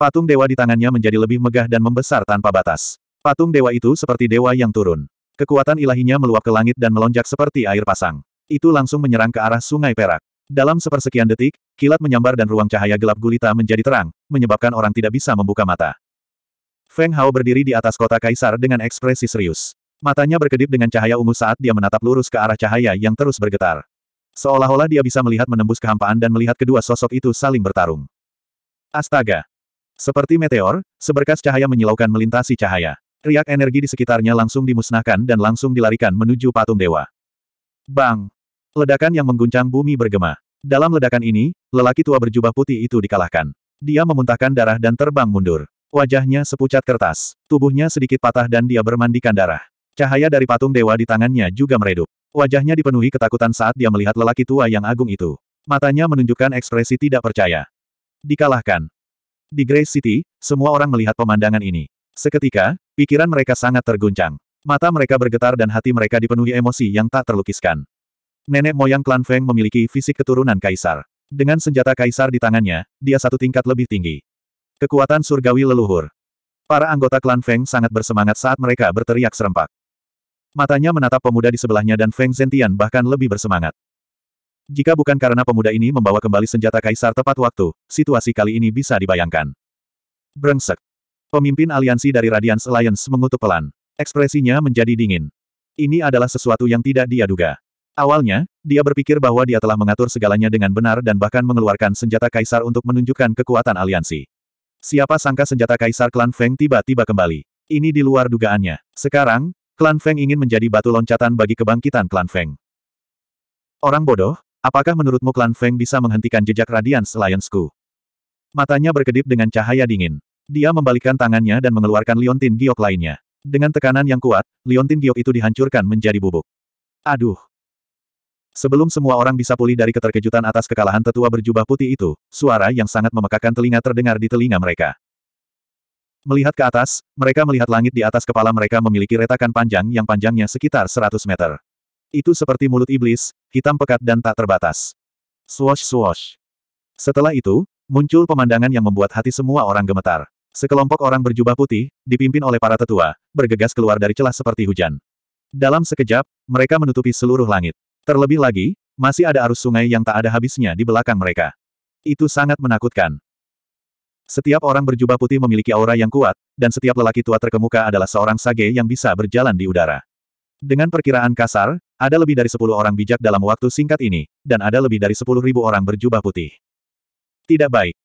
Patung dewa di tangannya menjadi lebih megah dan membesar tanpa batas. Patung dewa itu seperti dewa yang turun. Kekuatan ilahinya meluap ke langit dan melonjak seperti air pasang. Itu langsung menyerang ke arah sungai perak. Dalam sepersekian detik, kilat menyambar dan ruang cahaya gelap gulita menjadi terang, menyebabkan orang tidak bisa membuka mata. Feng Hao berdiri di atas kota kaisar dengan ekspresi serius. Matanya berkedip dengan cahaya ungu saat dia menatap lurus ke arah cahaya yang terus bergetar. Seolah-olah dia bisa melihat menembus kehampaan dan melihat kedua sosok itu saling bertarung. Astaga! Seperti meteor, seberkas cahaya menyilaukan melintasi cahaya. Riak energi di sekitarnya langsung dimusnahkan dan langsung dilarikan menuju patung dewa. Bang! Ledakan yang mengguncang bumi bergema. Dalam ledakan ini, lelaki tua berjubah putih itu dikalahkan. Dia memuntahkan darah dan terbang mundur. Wajahnya sepucat kertas, tubuhnya sedikit patah dan dia bermandikan darah. Cahaya dari patung dewa di tangannya juga meredup. Wajahnya dipenuhi ketakutan saat dia melihat lelaki tua yang agung itu. Matanya menunjukkan ekspresi tidak percaya. Dikalahkan. Di Grey City, semua orang melihat pemandangan ini. Seketika, pikiran mereka sangat terguncang. Mata mereka bergetar dan hati mereka dipenuhi emosi yang tak terlukiskan. Nenek moyang klan Feng memiliki fisik keturunan kaisar. Dengan senjata kaisar di tangannya, dia satu tingkat lebih tinggi. Kekuatan surgawi leluhur. Para anggota klan Feng sangat bersemangat saat mereka berteriak serempak. Matanya menatap pemuda di sebelahnya dan Feng Zentian bahkan lebih bersemangat. Jika bukan karena pemuda ini membawa kembali senjata kaisar tepat waktu, situasi kali ini bisa dibayangkan. Brengsek. Pemimpin aliansi dari Radiance Alliance mengutuk pelan. Ekspresinya menjadi dingin. Ini adalah sesuatu yang tidak dia duga. Awalnya, dia berpikir bahwa dia telah mengatur segalanya dengan benar dan bahkan mengeluarkan senjata kaisar untuk menunjukkan kekuatan aliansi. Siapa sangka senjata kaisar klan Feng tiba-tiba kembali. Ini di luar dugaannya. Sekarang, klan Feng ingin menjadi batu loncatan bagi kebangkitan klan Feng. Orang bodoh, apakah menurutmu klan Feng bisa menghentikan jejak Radiance Lionsku? Matanya berkedip dengan cahaya dingin. Dia membalikkan tangannya dan mengeluarkan liontin giok lainnya. Dengan tekanan yang kuat, liontin giok itu dihancurkan menjadi bubuk. Aduh, Sebelum semua orang bisa pulih dari keterkejutan atas kekalahan tetua berjubah putih itu, suara yang sangat memekakan telinga terdengar di telinga mereka. Melihat ke atas, mereka melihat langit di atas kepala mereka memiliki retakan panjang yang panjangnya sekitar 100 meter. Itu seperti mulut iblis, hitam pekat dan tak terbatas. Swosh swosh. Setelah itu, muncul pemandangan yang membuat hati semua orang gemetar. Sekelompok orang berjubah putih, dipimpin oleh para tetua, bergegas keluar dari celah seperti hujan. Dalam sekejap, mereka menutupi seluruh langit. Terlebih lagi, masih ada arus sungai yang tak ada habisnya di belakang mereka. Itu sangat menakutkan. Setiap orang berjubah putih memiliki aura yang kuat, dan setiap lelaki tua terkemuka adalah seorang sage yang bisa berjalan di udara. Dengan perkiraan kasar, ada lebih dari sepuluh orang bijak dalam waktu singkat ini, dan ada lebih dari sepuluh ribu orang berjubah putih. Tidak baik.